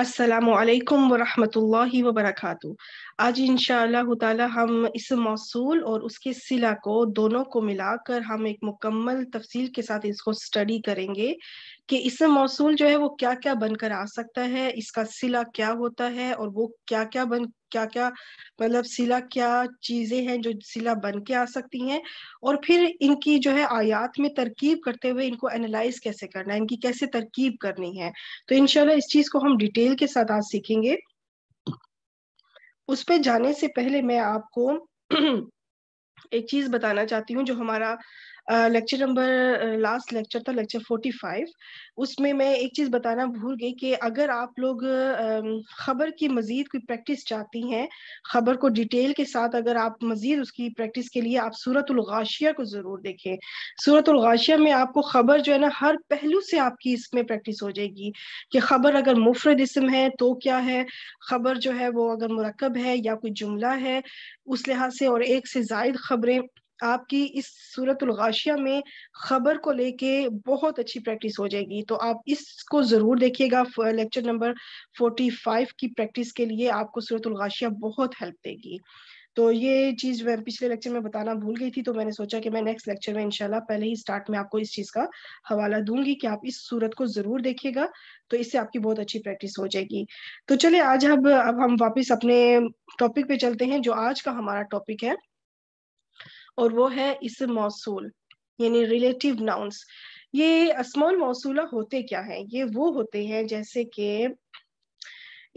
असलकम वरहमल वबरक आज इन ताला हम इस मौसू और उसके सिला को दोनों को मिलाकर हम एक मुकम्मल तफसील के साथ इसको स्टडी करेंगे कि इसमें मौसूल जो है वो क्या क्या बनकर आ सकता है इसका सिला क्या होता है और वो क्या क्या बन क्या क्या मतलब सिला क्या चीजें हैं जो सिला बन के आ सकती हैं और फिर इनकी जो है आयात में तरकीब करते हुए इनको एनालाइज कैसे करना है इनकी कैसे तरकीब करनी है तो इनशाला इस चीज को हम डिटेल के साथ आज सीखेंगे उस पर जाने से पहले मैं आपको एक चीज बताना चाहती हूँ जो हमारा लेक्चर नंबर लास्ट लेक्चर था लेक्चर 45 उसमें मैं एक चीज़ बताना भूल गई कि अगर आप लोग ख़बर की मज़ीद कोई प्रैक्टिस चाहती हैं ख़बर को डिटेल के साथ अगर आप मज़ीद उसकी प्रैक्टिस के लिए आप सूरत उलगाशिया को ज़रूर देखें सूरत उलगाशिया में आपको ख़बर जो है ना हर पहलू से आपकी इसमें प्रैक्टिस हो जाएगी कि ख़बर अगर मुफरद इसम है तो क्या है ख़बर जो है वो अगर मरकब है या कोई जुमला है उस लिहाज से और एक से जायद ख़बरें आपकी इस सूरत गाशिया में खबर को लेके बहुत अच्छी प्रैक्टिस हो जाएगी तो आप इसको ज़रूर देखिएगा लेक्चर नंबर फोर्टी फाइव की प्रैक्टिस के लिए आपको सूरत गाशिया बहुत हेल्प देगी तो ये चीज़ मैं पिछले लेक्चर में बताना भूल गई थी तो मैंने सोचा कि मैं नेक्स्ट लेक्चर में इनशाला पहले ही स्टार्ट में आपको इस चीज़ का हवाला दूंगी कि आप इस सूरत को ज़रूर देखिएगा तो इससे आपकी बहुत अच्छी प्रैक्टिस हो जाएगी तो चलिए आज अब अब हम वापस अपने टॉपिक पे चलते हैं जो आज का हमारा टॉपिक है और वो है इस मौसूल यानी रिलेटिव नाउन्स ये अस्माल मौसूला होते क्या हैं ये वो होते हैं जैसे कि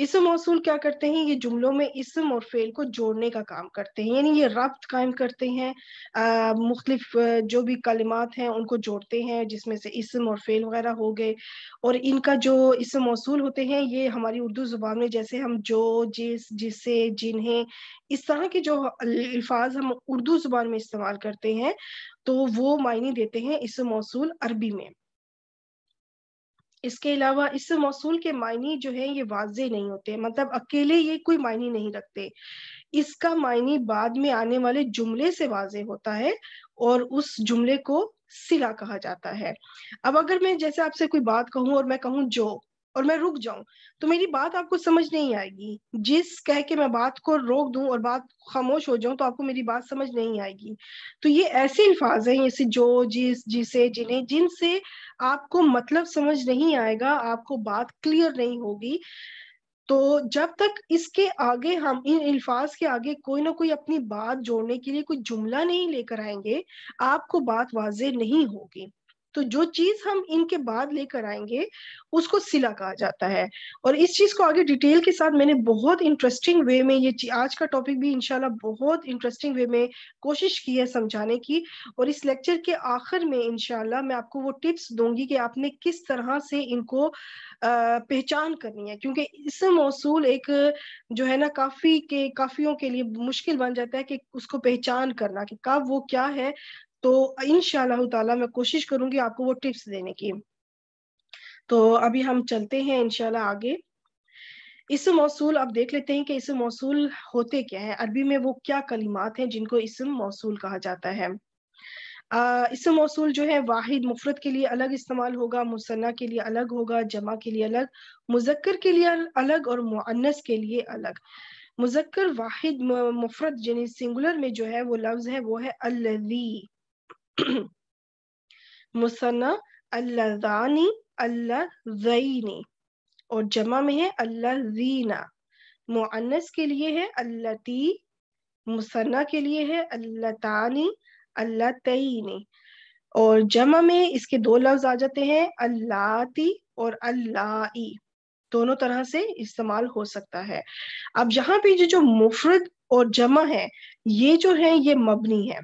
इसम मौसूल क्या करते हैं ये जुमलों में इसम और फेल को जोड़ने का काम करते हैं यानी ये रब्त कायम करते हैं मुख्तलिफ जो भी कलिमात हैं उनको जोड़ते हैं जिसमें से इसम और फेल वगैरह हो गए और इनका जो इसम मौसूल होते हैं ये हमारी उर्दू ज़ुबान में जैसे हम जो जिस जिसे जिन्हें इस तरह के जो अल्फाज हम उर्दू ज़ुबान में इस्तेमाल करते हैं तो वो मायने देते हैं इसम मौसूल अरबी में इसके अलावा इस मौसूल के मायने जो है ये वाजे नहीं होते मतलब अकेले ये कोई मायने नहीं रखते इसका मायने बाद में आने वाले जुमले से वाज होता है और उस जुमले को सिला कहा जाता है अब अगर मैं जैसे आपसे कोई बात कहूँ और मैं कहूँ जो और मैं रुक जाऊं तो मेरी बात आपको समझ नहीं आएगी जिस कह के मैं बात को रोक दूं और बात खामोश हो जाऊं तो आपको मेरी बात समझ नहीं आएगी तो ये ऐसे अल्फाज हैं जैसे जो जिस जिसे जिन्हें जिनसे आपको मतलब समझ नहीं आएगा आपको बात क्लियर नहीं होगी तो जब तक इसके आगे हम इन अल्फाज के आगे कोई ना कोई अपनी बात जोड़ने के लिए कोई जुमला नहीं लेकर आएंगे आपको बात वाजे नहीं होगी तो जो चीज हम इनके बाद लेकर आएंगे उसको सिला कहा जाता है और इस चीज को आगे डिटेल के साथ मैंने बहुत इंटरेस्टिंग वे में ये आज का टॉपिक भी इनशाला बहुत इंटरेस्टिंग वे में कोशिश की है समझाने की और इस लेक्चर के आखिर में इनशाला मैं आपको वो टिप्स दूंगी कि आपने किस तरह से इनको पहचान करनी है क्योंकि इस मौसू एक जो है ना काफी के काफियों के लिए मुश्किल बन जाता है कि उसको पहचान करना कि कब वो क्या है तो इन ताला मैं कोशिश करूंगी आपको वो टिप्स देने की तो अभी हम चलते हैं इनशाला आगे इसम मौसूल आप देख लेते हैं कि इसम मौसूल होते क्या है अरबी में वो क्या कलिमात हैं जिनको इसम मौसूल कहा जाता है इसम मौसूल जो है वाहिद मुफरत के लिए अलग इस्तेमाल होगा मुसन्ना के लिए अलग होगा जमा के लिए अलग मुजक्कर के लिए अलग और मुअन्नस के लिए अलग मुजक्कर वाहिद मुफरत यानी सिंगुलर में जो है वो लफ्ज़ है वो है अल्लदी मुसन्ना अल्लाजानी अल्लाजैनी और जमा में है अल्लाजीना मुअन्नस के लिए है अल्लती मुसन्ना के लिए है अल्लातानी अल्लतईनी और जमा में इसके दो लफ्ज आ जाते हैं अल्लाती और अल्लाई दोनों तरह से इस्तेमाल हो सकता है अब यहाँ पे जो जो मुफरद और जमा है ये जो है ये मबनी है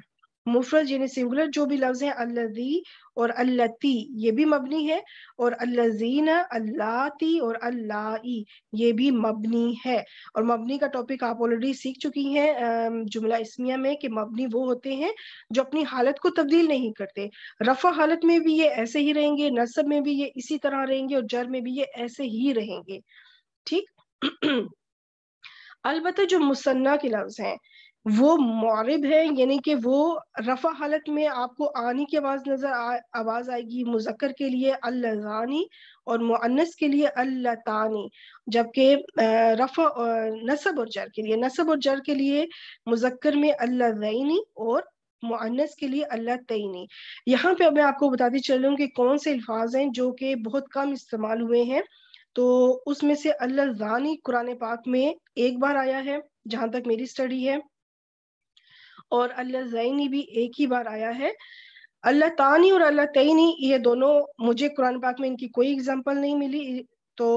मुफरत यानी सिंगुलर जो भी लफ्ज है अल्लाजी और अल्लाती ये भी मबनी है और अल्लजीन अल्लाती और अल्लाई ये भी मबनी है और मबनी का टॉपिक आप ऑलरेडी सीख चुकी हैं जुमला इसमिया में कि मबनी वो होते हैं जो अपनी हालत को तब्दील नहीं करते रफा हालत में भी ये ऐसे ही रहेंगे नसब में भी ये इसी तरह रहेंगे और जर में भी ये ऐसे ही रहेंगे ठीक अलबत्त जो मुसन्ना के लफ्ज हैं वो मौरब है यानी कि वो रफा हालत में आपको आनी की आवाज नजर आ, आवाज आएगी मुजक्कर के लिए अल्लाजानी और मुअन्नस के लिए तानी जबकि रफा नसब और जर के लिए नसब और जर के लिए मुजक्कर में अल्लानी और मुअन्नस के लिए अल्लाह तयनी यहाँ पे मैं आपको बताती चल रही कि कौन से अल्फाज हैं जो कि बहुत कम इस्तेमाल हुए हैं तो उसमें से अल्लाह जानी कुरान पाक में एक बार आया है जहां तक मेरी स्टडी है और अल्लाह जैनी भी एक ही बार आया है अल्लाह तानी और अल्लाह तयनी ये दोनों मुझे कुरान पाक में इनकी कोई एग्जाम्पल नहीं मिली तो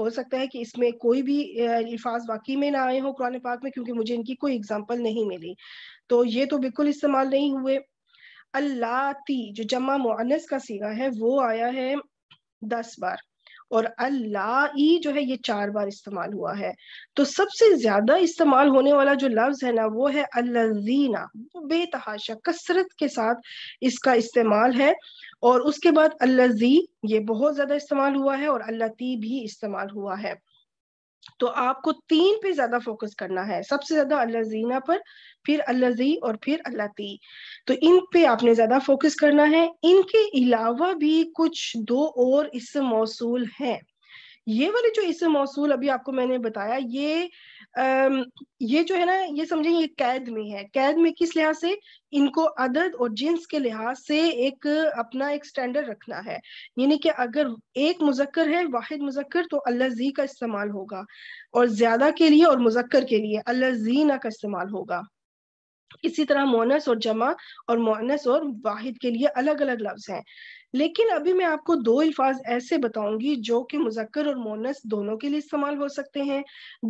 हो सकता है कि इसमें कोई भी अल्फाज वाकई में ना आए हो कुरान पाक में क्योंकि मुझे इनकी कोई एग्जाम्पल नहीं मिली तो ये तो बिल्कुल इस्तेमाल नहीं हुए अल्लाती जो जमा मुआनस का सीगा है वो आया है दस बार और अल्लाई जो है ये चार बार इस्तेमाल हुआ है तो सबसे ज्यादा इस्तेमाल होने वाला जो लफ्ज है ना वो है अल्लाजीना बेतहाशा कसरत के साथ इसका इस्तेमाल है और उसके बाद अल्लाजी ये बहुत ज्यादा इस्तेमाल हुआ है और अल्लाती भी इस्तेमाल हुआ है तो आपको तीन पे ज्यादा फोकस करना है सबसे ज्यादा अल्लाजीना पर फिर अल्लाह जी और फिर अल्लाह ती तो इन पे आपने ज्यादा फोकस करना है इनके अलावा भी कुछ दो और इससे मौसूल हैं ये वाले जो इस मौसू अभी आपको मैंने बताया ये अम, ये जो है ना ये समझें ये कैद में है कैद में किस लिहाज से इनको अदद और जिन्स के लिहाज से एक अपना एक स्टैंडर्ड रखना है यानी कि अगर एक मुजक्कर है वाहिद मुजक्कर तो अल्लाजी का इस्तेमाल होगा और ज्यादा के लिए और मुजक्कर के लिए अल्लाजीना का इस्तेमाल होगा इसी तरह मोनस और जमा और मोनस और वाहिद के लिए अलग अलग लफ्ज हैं लेकिन अभी मैं आपको दो अल्फाज ऐसे बताऊंगी जो कि मुजक्कर और मोनस दोनों के लिए इस्तेमाल हो सकते हैं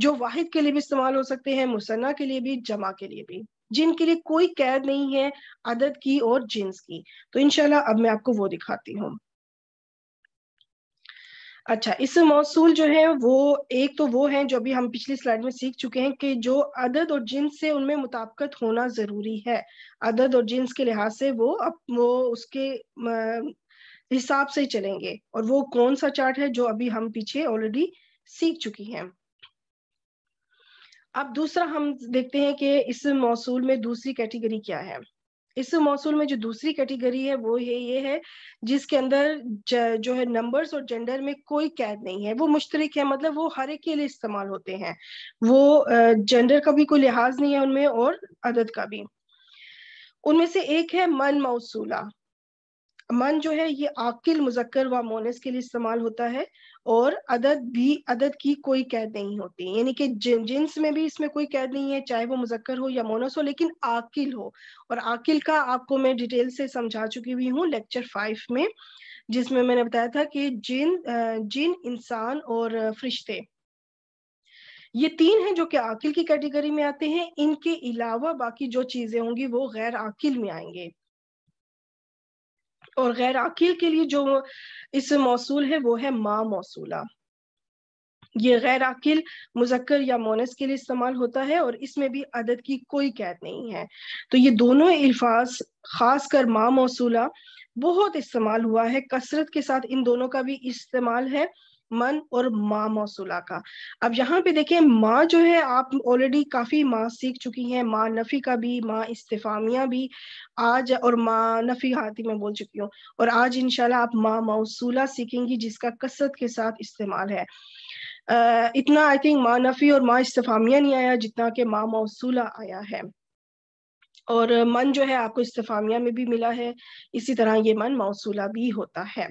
जो वाहिद के लिए भी इस्तेमाल हो सकते हैं मुसन्ना के लिए भी जमा के लिए भी जिनके लिए कोई कैद नहीं है अदद की और जिन्स की तो इनशाला अब मैं आपको वो दिखाती हूँ अच्छा इस मौसूल जो है वो एक तो वो है जो अभी हम पिछली स्लाइड में सीख चुके हैं कि जो अदद और जिन्स से उनमें मुताबकत होना जरूरी है अदद और जिन्स के लिहाज से वो अब वो उसके हिसाब से चलेंगे और वो कौन सा चार्ट है जो अभी हम पीछे ऑलरेडी सीख चुकी हैं अब दूसरा हम देखते हैं कि इस मौसूल में दूसरी कैटेगरी क्या है इस मौसूल में जो दूसरी कैटेगरी है वो है ये है जिसके अंदर जो है नंबर्स और जेंडर में कोई कैद नहीं है वो मुश्तरक है मतलब वो हर एक के लिए इस्तेमाल होते हैं वो जेंडर का भी कोई लिहाज नहीं है उनमें और अदद का भी उनमें से एक है मन मौसूला मन जो है ये आकिल मुजक्कर व मोनस के लिए इस्तेमाल होता है और अदद भी अदद की कोई कैद नहीं होती यानी कि जिन जिन्स में भी इसमें कोई कैद नहीं है चाहे वो मुजक्कर हो या मोनस हो लेकिन आकिल हो और आकिल का आपको मैं डिटेल से समझा चुकी हुई हूँ लेक्चर फाइव में जिसमें मैंने बताया था कि जिन जिन इंसान और फरिश्ते ये तीन हैं जो कि आकिल की कैटेगरी में आते हैं इनके अलावा बाकी जो चीजें होंगी वो गैर आकिल में आएंगे और गैर आकिल के लिए जो इस मौसूल है वो है माँ मौसूला ये गैर आकिल मुजक्कर या मोनस के लिए इस्तेमाल होता है और इसमें भी अदद की कोई कैद नहीं है तो ये दोनों अल्फाज खास कर माँ मौसूला बहुत इस्तेमाल हुआ है कसरत के साथ इन दोनों का भी इस्तेमाल है मन और माँ मौसूला का अब यहाँ पे देखें माँ जो है आप ऑलरेडी काफ़ी माँ सीख चुकी हैं माँ नफ़ी का भी माँ इस्तेफामिया भी आज और माँ नफ़ी हाथी में बोल चुकी हूँ और आज इनशाला आप माँ मौसूला सीखेंगी जिसका कसरत के साथ इस्तेमाल है आ, इतना आई थिंक माँ नफ़ी और माँ इस्तेफामिया नहीं आया जितना के माँ मौसूला आया है और मन जो है आपको इस्तेफामिया में भी मिला है इसी तरह ये मन मौसूला भी होता है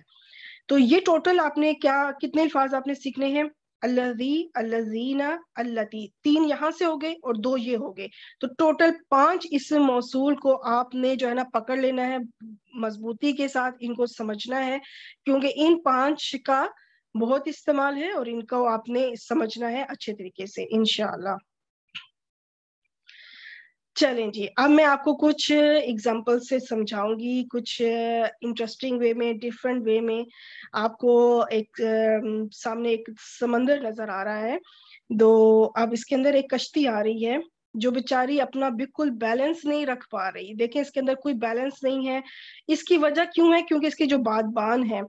तो ये टोटल आपने क्या कितने अल्फाज आपने सीखने हैं अल्लाजी अल्लाजीना अल्लती तीन यहाँ से हो गए और दो ये हो गए तो टोटल पांच इस मौसूल को आपने जो है ना पकड़ लेना है मजबूती के साथ इनको समझना है क्योंकि इन पांच का बहुत इस्तेमाल है और इनको आपने समझना है अच्छे तरीके से इनशाला चलें जी अब मैं आपको कुछ एग्जाम्पल से समझाऊंगी कुछ इंटरेस्टिंग वे में डिफरेंट वे में आपको एक सामने एक समंदर नजर आ रहा है तो अब इसके अंदर एक कश्ती आ रही है जो बेचारी अपना बिल्कुल बैलेंस नहीं रख पा रही देखें इसके अंदर कोई बैलेंस नहीं है इसकी वजह क्यों है क्योंकि इसकी जो बादबान है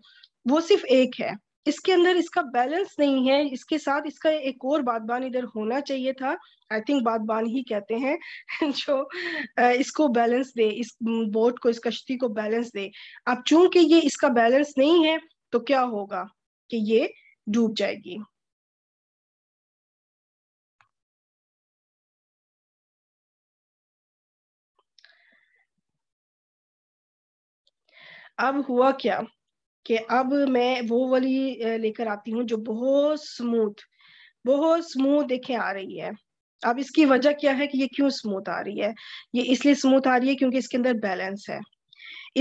वो सिर्फ एक है इसके अंदर इसका बैलेंस नहीं है इसके साथ इसका एक और बादबान इधर होना चाहिए था आई थिंक बादबान ही कहते हैं जो इसको बैलेंस दे इस बोट को इस कश्ती को बैलेंस दे अब चूंकि ये इसका बैलेंस नहीं है तो क्या होगा कि ये डूब जाएगी अब हुआ क्या कि अब मैं वो वाली लेकर आती हूँ जो बहुत स्मूथ बहुत स्मूथ देखे आ रही है अब इसकी वजह क्या है कि ये क्यों स्मूथ आ रही है ये इसलिए स्मूथ आ रही है क्योंकि इसके अंदर बैलेंस है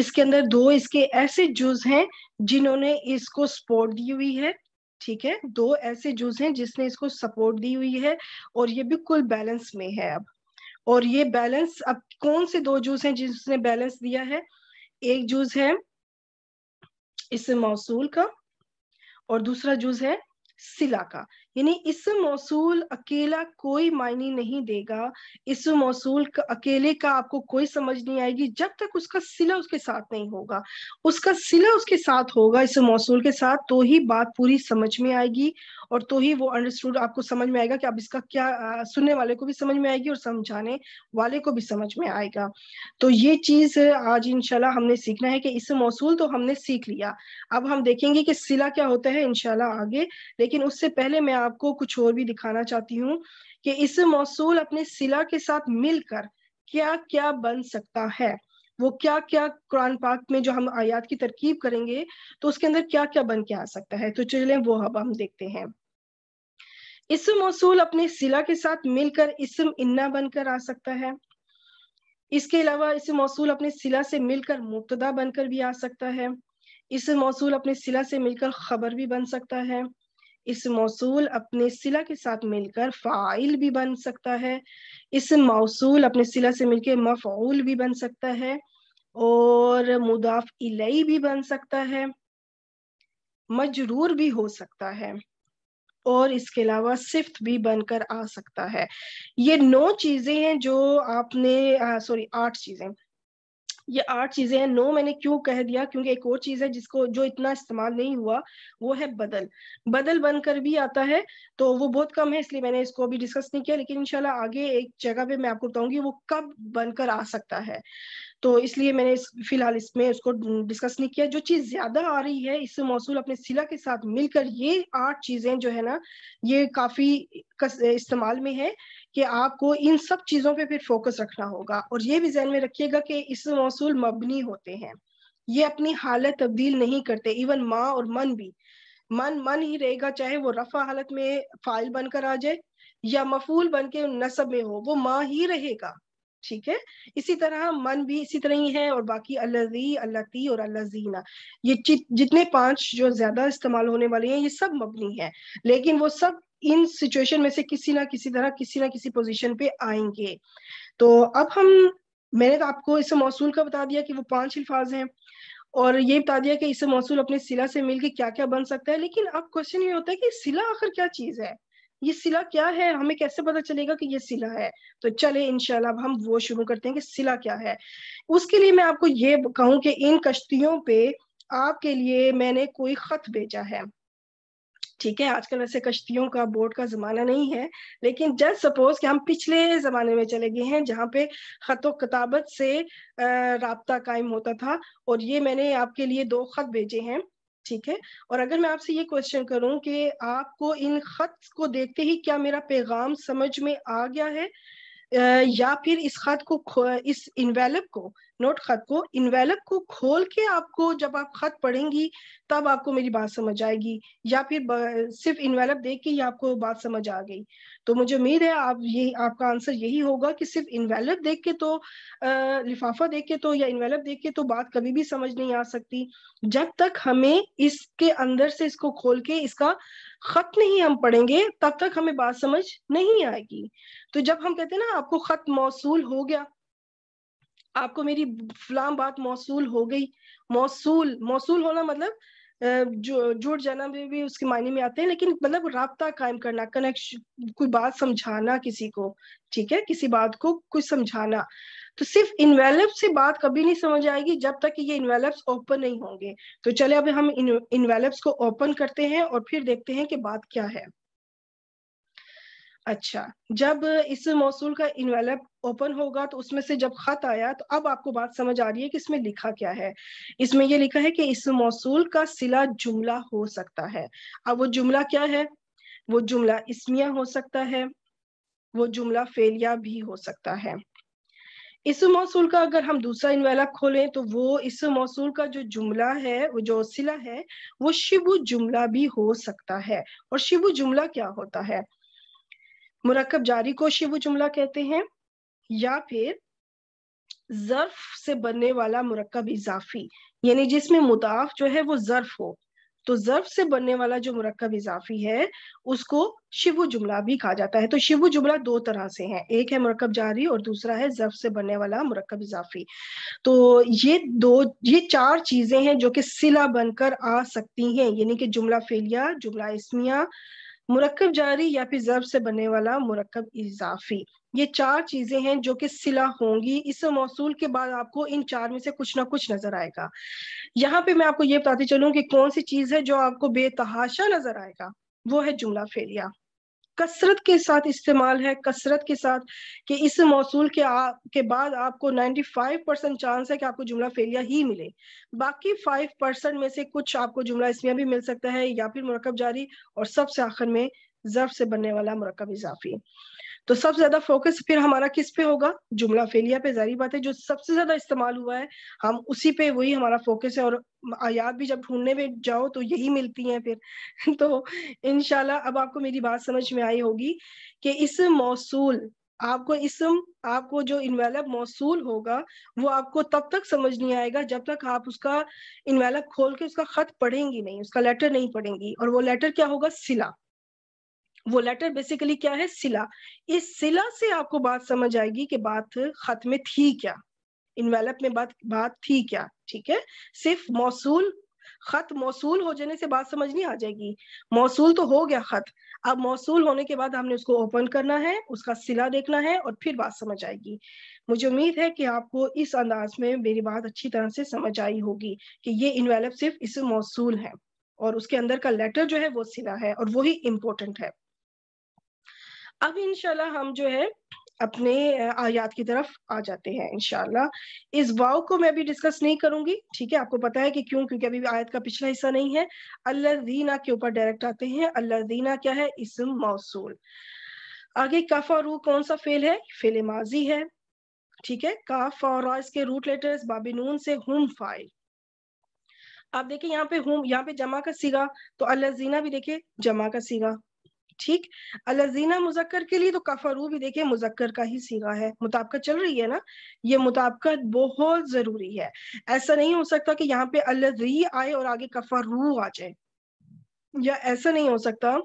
इसके अंदर दो इसके ऐसे जूज हैं जिन्होंने इसको सपोर्ट दी हुई है ठीक है दो ऐसे जूज हैं जिसने इसको सपोर्ट दी हुई है और ये बिल्कुल बैलेंस में है अब और ये बैलेंस अब कौन से दो जूस हैं जिसने बैलेंस दिया है एक जूस है इसम मौसूल का और दूसरा जुज है सिला का यानी इसम मौसूल अकेला कोई मायने नहीं देगा इसम मौसूल का अकेले का आपको कोई समझ नहीं आएगी जब तक उसका सिला उसके साथ नहीं होगा उसका सिला उसके साथ होगा इसम मौसूल के साथ तो ही बात पूरी समझ में आएगी और तो ही वो अंडरस्टूड आपको समझ में आएगा कि आप इसका क्या आ, सुनने वाले को भी समझ में आएगी और समझाने वाले को भी समझ में आएगा तो ये चीज आज इनशाला हमने सीखना है कि इससे मौसूल तो हमने सीख लिया अब हम देखेंगे कि सिला क्या होता है इनशाला आगे लेकिन उससे पहले मैं आपको कुछ और भी दिखाना चाहती हूँ कि इस मौसूल अपने सिला के साथ मिलकर क्या क्या बन सकता है वो क्या क्या कुरान पाक में जो हम आयात की तरकीब करेंगे तो उसके अंदर क्या क्या बन के आ सकता है तो चलें वो अब हम देखते हैं इसम मौसूल अपने सिला के साथ मिलकर इसम इन्ना बनकर आ सकता है इसके अलावा इसम मौसूल अपने सिला से मिलकर मुबतदा बनकर भी आ सकता है इसम मौसूल अपने सिला से मिलकर खबर भी बन सकता है इस मौसूल अपने सिला के साथ मिलकर फ़ाइल भी बन सकता है इस मौसूल अपने सिला से मिलकर मफूल भी बन सकता है और मुदाफ इलाई भी बन सकता है मजरूर भी हो सकता है और इसके अलावा सिफ्त भी बनकर आ सकता है ये नौ चीजें हैं जो आपने सॉरी आठ चीजें ये आठ चीजें हैं नो मैंने क्यों कह दिया क्योंकि एक और चीज है जिसको जो इतना इस्तेमाल नहीं हुआ वो है बदल बदल बनकर भी आता है तो वो बहुत कम है इसलिए मैंने इसको अभी डिस्कस नहीं किया लेकिन इनशाला आगे एक जगह पे मैं आपको बताऊंगी वो कब बनकर आ सकता है तो इसलिए मैंने इस फिलहाल इसमें उसको डिस्कस नहीं किया जो चीज ज्यादा आ रही है इससे मौसू अपने सिला के साथ मिलकर ये आठ चीजें जो है ना ये काफी इस्तेमाल में है कि आपको इन सब चीज़ों पे फिर फोकस रखना होगा और ये भी जहन में रखिएगा कि इस मौसूल मबनी होते हैं ये अपनी हालत तब्दील नहीं करते इवन माँ और मन भी मन मन ही रहेगा चाहे वो रफा हालत में फाइल बनकर आ जाए या मफूल बन के नसब में हो वो माँ ही रहेगा ठीक है इसी तरह मन भी इसी तरह ही है और बाकी अल्लाजी अल्लाती और अल्लाजीना ये जितने पांच जो ज्यादा इस्तेमाल होने वाले हैं ये सब मबनी है लेकिन वो सब इन सिचुएशन में से किसी ना किसी तरह किसी ना किसी पोजीशन पे आएंगे तो अब हम मैंने तो आपको इसे मौसूल का बता दिया कि वो पांच अल्फाज हैं और ये बता दिया कि इसे मौसूल अपने सिला से मिलके क्या क्या बन सकता है लेकिन अब क्वेश्चन ये होता है कि सिला आखिर क्या चीज है ये सिला क्या है हमें कैसे पता चलेगा कि ये सिला है तो चले इनशाला अब हम वो शुरू करते हैं कि सिला क्या है उसके लिए मैं आपको ये कहूँ कि इन कश्तियों पे आपके लिए मैंने कोई खत भेजा है ठीक है आजकल ऐसे कश्तियों का बोट का जमाना नहीं है लेकिन जस्ट सपोज कि हम पिछले जमाने में चले गए हैं जहाँ पे खत कताबत से रबता कायम होता था और ये मैंने आपके लिए दो खत भेजे हैं ठीक है और अगर मैं आपसे ये क्वेश्चन करूं कि आपको इन खत को देखते ही क्या मेरा पैगाम समझ में आ गया है या फिर इस खत को इस इनवेलप को नोट खत को इनवेलप को खोल के आपको जब आप खत पढ़ेंगी तब आपको मेरी बात समझ आएगी या फिर सिर्फ इनवेलप देख के ही आपको बात समझ आ गई तो मुझे उम्मीद है आप यही आपका आंसर यही होगा कि सिर्फ इनवेलप देख के तो आ, लिफाफा देख के तो या इनवेलप देख के तो बात कभी भी समझ नहीं आ सकती जब तक हमें इसके अंदर से इसको खोल के इसका खत नहीं हम पढ़ेंगे तब तक हमें बात समझ नहीं आएगी तो जब हम कहते हैं ना आपको खत मौसू हो गया आपको मेरी फलाम बात मौसूल हो गई मौसूल मौसूल होना मतलब जो जुड़ जाना भी, भी उसके मायने में आते हैं लेकिन मतलब रबता कायम करना कनेक्शन कोई बात समझाना किसी को ठीक है किसी बात को कुछ समझाना तो सिर्फ इन्वेलप से बात कभी नहीं समझ आएगी जब तक कि ये इनवेलप ओपन नहीं होंगे तो चले अब हम इनवेलप्स को ओपन करते हैं और फिर देखते हैं कि बात क्या है अच्छा जब इस मौसूल का इनवेलप ओपन होगा तो उसमें से जब खत आया तो अब आपको बात समझ आ रही है कि इसमें लिखा क्या है इसमें यह लिखा है कि इस मौसूल का सिला जुमला हो सकता है अब वो जुमला क्या है वो जुमला इसमिया हो सकता है वो जुमला फेलिया भी हो सकता है इस मौसूल का अगर हम दूसरा इनवेलप खोलें तो वो इस मौसूल का जो जुमला है वो जो सिला है वो शिबु जुमला भी हो सकता है और शिबु जुमला क्या होता है मुरकब जारी को वो जुमला कहते हैं या फिर जर्फ से बनने वाला मुरकब इजाफी यानी जिसमें मुदाफ जो है वो जर्फ हो तो जर्फ से बनने वाला जो मुरकब इजाफी है उसको शिव जुमला भी कहा जाता है तो शिव जुमला दो तरह से है एक है मुरकब जारी और दूसरा है जर्फ से बनने वाला मुरकब इजाफी तो ये दो ये चार चीजें हैं जो कि सिला बनकर आ सकती हैं यानी कि जुमला फेलिया जुमला इसमिया मुरकब जारी या फिर जर्ब से बनने वाला मुरकब इजाफी ये चार चीजें हैं जो कि सिला होंगी इस मौसूल के बाद आपको इन चार में से कुछ ना कुछ नजर आएगा यहाँ पे मैं आपको ये बताती चलूँ कि कौन सी चीज है जो आपको बेतहाशा नजर आएगा वो है जुमला फेलिया कसरत के साथ इस्तेमाल है कसरत के साथ कि इस मौसूल के आ, के बाद आपको 95 परसेंट चांस है कि आपको जुमला फेलिया ही मिले बाकी फाइव परसेंट में से कुछ आपको जुमला इसमें भी मिल सकता है या फिर मरकब जारी और सबसे आखिर में जर्फ से बनने वाला मरकब इजाफी तो सबसे ज्यादा फोकस फिर हमारा किस पे होगा जुमला फेलिया पे जारी बात है जो सबसे ज्यादा इस्तेमाल हुआ है हम उसी पे वही हमारा फोकस है और आयात भी जब ढूंढने में जाओ तो यही मिलती है फिर तो इनशाला अब आपको मेरी बात समझ में आई होगी कि इस मौसूल आपको इसम आपको जो इनवेलप मौसूल होगा वो आपको तब तक समझ नहीं आएगा जब तक आप उसका इनवेलप खोल के उसका खत पढ़ेंगी नहीं उसका लेटर नहीं पढ़ेंगी और वो लेटर क्या होगा सिला वो लेटर बेसिकली क्या है सिला इस सिला से आपको बात समझ आएगी कि बात खत में थी क्या इनवेलप में बात बात थी क्या ठीक है सिर्फ मौसूल खत मौसूल हो जाने से बात समझ नहीं आ जाएगी मौसूल तो हो गया खत अब मौसूल होने के बाद हमने उसको ओपन करना है उसका सिला देखना है और फिर बात समझ आएगी मुझे उम्मीद है कि आपको इस अंदाज में मेरी बात अच्छी तरह से समझ आई होगी कि ये इनवेलप सिर्फ इस मौसूल है और उसके अंदर का लेटर जो है वो सिला है और वही इम्पोर्टेंट है अब इनशाला हम जो है अपने आयात की तरफ आ जाते हैं इनशाला इस वाव को मैं भी डिस्कस नहीं करूंगी ठीक है आपको पता है कि क्यों क्योंकि अभी आयत का पिछला हिस्सा नहीं है अल्लाजीना के ऊपर डायरेक्ट आते हैं अल्लाजीना क्या है इसम मौसूल आगे कफ और रू कौन सा फेल है फेल माजी है ठीक है काफ और रॉ इसके रूट लेटर्स बाबिनून से हुम फाइल आप देखिए यहाँ पे हुम यहाँ पे जमा का सीगा तो अल्लाजीना भी देखिए जमा का सीगा ठीक अलजीना मुजक्कर के लिए तो कफरू भी देखिए मुजक्कर का ही सीगा है मुताबकत चल रही है ना ये मुताबकत बहुत जरूरी है ऐसा नहीं हो सकता कि यहाँ पे अलजी आए और आगे कफरू आ जाए या ऐसा नहीं हो सकता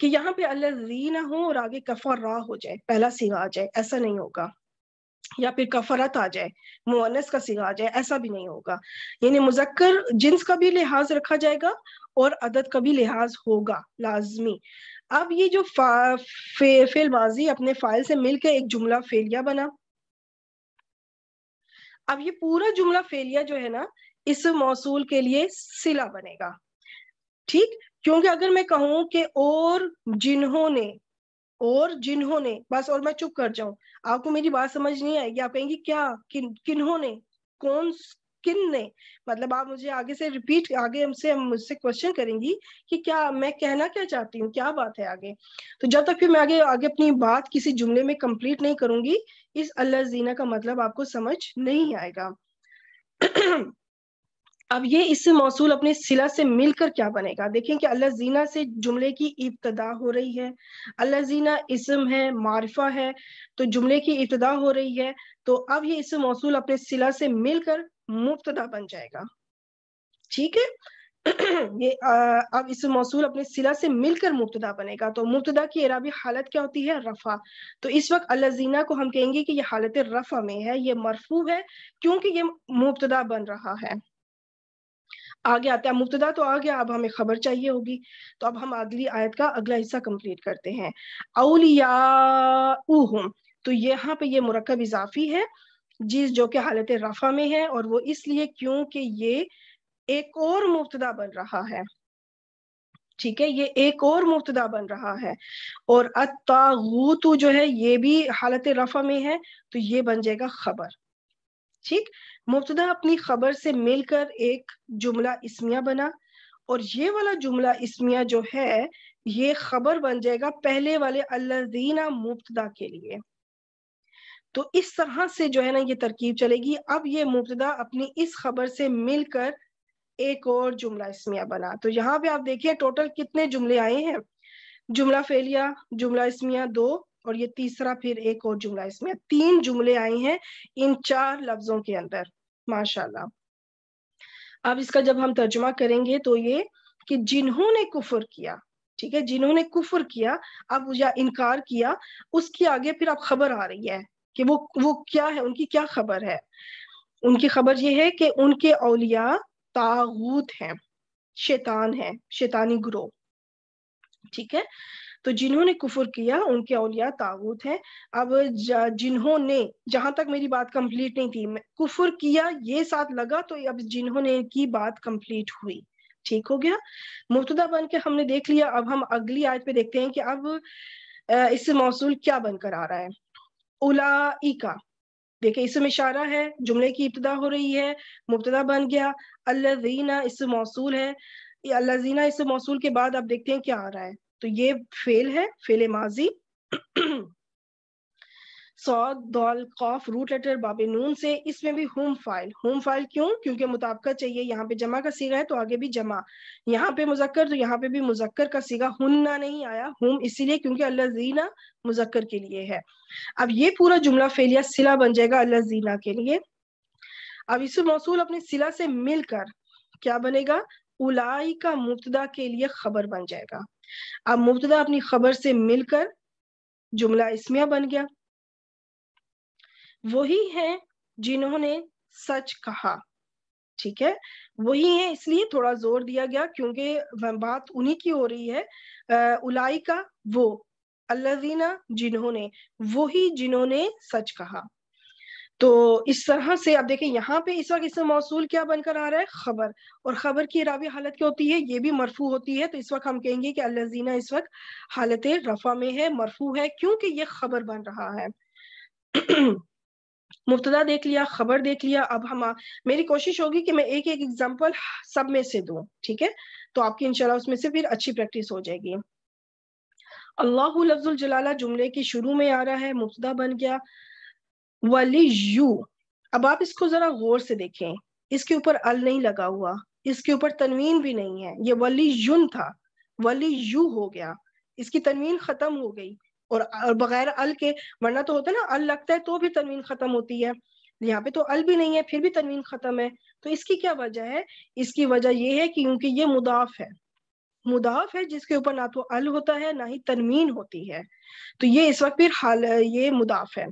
कि यहाँ पे अल्लाह ना हो और आगे कफर रा हो जाए पहला सीगा आ जाए ऐसा नहीं होगा या फिर कफरत आ जाए मुअनस का सिंह आ जाए ऐसा भी नहीं होगा यानी मुजक्कर जिन्स का भी लिहाज रखा जाएगा और अदद का भी लिहाज होगा लाजमी अब ये जो फे, फेल माजी अपने फाइल से मिलकर एक जुमला फेलिया बना अब ये पूरा जुमला फेलिया जो है ना इस मौसूल के लिए सिला बनेगा ठीक क्योंकि अगर मैं कहूं कि और जिन्होंने और जिन्होंने बस और मैं चुप कर जाऊं आपको मेरी बात समझ नहीं आएगी आप कहेंगे क्या किन किन्होंने कौन किन ने मतलब आप मुझे आगे से रिपीट आगे हमसे मुझसे क्वेश्चन करेंगी कि क्या मैं कहना क्या चाहती हूँ क्या बात है आगे तो जब तक फिर मैं आगे आगे अपनी बात किसी जुमले में कंप्लीट नहीं करूंगी इस अल्लाह जीना का मतलब आपको समझ नहीं आएगा अब ये इससे मौसू अपने सिला से मिलकर क्या बनेगा देखें कि अल्लाह जीना से जुमले की इब्तदा हो रही है अल्लाह जीना इसम है मारफा है तो जुमले की इब्तदा हो रही है तो अब ये इससे मौसू अपने सिला से मिलकर मुबतदा बन जाएगा ठीक है ये आ, अब इस मौसू अपने सिला से मिलकर मुबतदा बनेगा तो मुबतदा की इराबी हालत क्या होती है रफा तो इस वक्त अल्लाजीना को हम कहेंगे कि ये हालत रफा में है ये मरफू है क्योंकि ये मुबतदा बन रहा है आगे आता है मुब्तदा तो आ गया अब हमें खबर चाहिए होगी तो अब हम अगली आयत का अगला हिस्सा कंप्लीट करते हैं अलिया तो यहाँ पे ये मरकब इजाफी है जिस जो कि हालत रफा में है और वो इसलिए क्योंकि ये एक और मुफ्तदा बन रहा है ठीक है ये एक और मुफ्तदा बन रहा है और अतागूतु जो है ये भी हालत रफा में है तो ये बन जाएगा खबर ठीक मुबतदा अपनी खबर से मिलकर एक जुमला इसमिया बना और ये वाला जुमला इसमिया जो है ये खबर बन जाएगा पहले वाले अल्लादीना मुबतदा के लिए तो इस तरह से जो है ना ये तरकीब चलेगी अब ये मुबतदा अपनी इस खबर से मिलकर एक और जुमला इसमिया बना तो यहाँ पे आप देखिए टोटल कितने जुमले आए हैं जुमला फेलिया जुमला इसमिया दो और ये तीसरा फिर एक और जुमला इसमें तीन जुमले आए हैं इन चार लफ्जों के अंदर माशाल्लाह अब इसका जब हम तर्जुमा करेंगे तो ये कि जिन्होंने कुफर किया ठीक है जिन्होंने कुफर किया अब या इनकार किया उसके आगे फिर अब खबर आ रही है कि वो वो क्या है उनकी क्या खबर है उनकी खबर ये है कि उनके औलिया तागूत हैं शैतान है शैतानी ग्रोह ठीक है तो जिन्होंने कुफर किया उनके अलिया तागूत हैं अब जिन्होंने जहां तक मेरी बात कंप्लीट नहीं थी कुफर किया ये साथ लगा तो अब जिन्होंने की बात कंप्लीट हुई ठीक हो गया मुफ्तदा बन के हमने देख लिया अब हम अगली आयत पे देखते हैं कि अब इससे मौसू क्या बनकर आ रहा है उलाइका देखिए इसमें इशारा है जुमले की इब्तदा हो रही है मुबतदा बन गया अल्लाजीना इससे मौसू है अल्लाजीना इससे मौसू के बाद आप देखते हैं क्या आ रहा है तो ये फेल है फेल माजी सौद दौल कौफ रूट लेटर बाबे नून से इसमें भी होम फाइल होम फाइल क्यों क्योंकि मुताबकत चाहिए यहाँ पे जमा का सीगा है तो आगे भी जमा यहाँ पे मुजक्कर तो यहाँ पे भी मुजक्कर का सीगा हुन्ना नहीं आया होम इसीलिए क्योंकि अल्लाह जीना मुजक्कर के लिए है अब ये पूरा जुमला फेलिया सिला बन जाएगा अल्लाह जीना के लिए अब इस मौसूल अपने सिला से मिलकर क्या बनेगा उलाई का मुबतदा के लिए खबर बन जाएगा अब मुबतदा अपनी खबर से मिलकर जुमला इसमिया बन गया वही है जिन्होंने सच कहा ठीक है वही है इसलिए थोड़ा जोर दिया गया क्योंकि बात उन्हीं की हो रही है उलाई का वो अल्लाजीना जिन्होंने वही जिन्होंने सच कहा तो इस तरह से आप देखें यहाँ पे इस वक्त इसमें मौसू क्या बनकर आ रहा है खबर और खबर की रावी हालत क्या होती है ये भी मरफू होती है तो इस वक्त हम कहेंगे कि अल्लाजीना इस वक्त हालत रफा में है मरफू है क्योंकि ये खबर बन रहा है मुफ्तदा देख लिया खबर देख लिया अब हम मेरी कोशिश होगी कि मैं एक एक एग्जाम्पल सब में से दू ठीक है तो आपकी इनशाला उसमें से फिर अच्छी प्रैक्टिस हो जाएगी अल्लाह लफ्जुल जलाला जुमले की शुरू में आ रहा है मुफ्ता बन गया यू अब आप इसको जरा गौर से देखें इसके ऊपर अल नहीं लगा हुआ इसके ऊपर तनवीन भी नहीं है ये वली युन था वली यू हो गया इसकी तनवीन खत्म हो गई और बगैर अल के वरना तो होता है ना अल लगता है तो भी तनवीन खत्म होती है यहाँ पे तो अल भी नहीं है फिर भी तनवीन खत्म है तो इसकी क्या वजह है इसकी वजह यह है कि क्योंकि ये मुदाफ है मुदाफ है जिसके ऊपर ना तो अल होता है ना ही तनवीन होती है तो ये इस वक्त फिर हाल ये मुदाफ है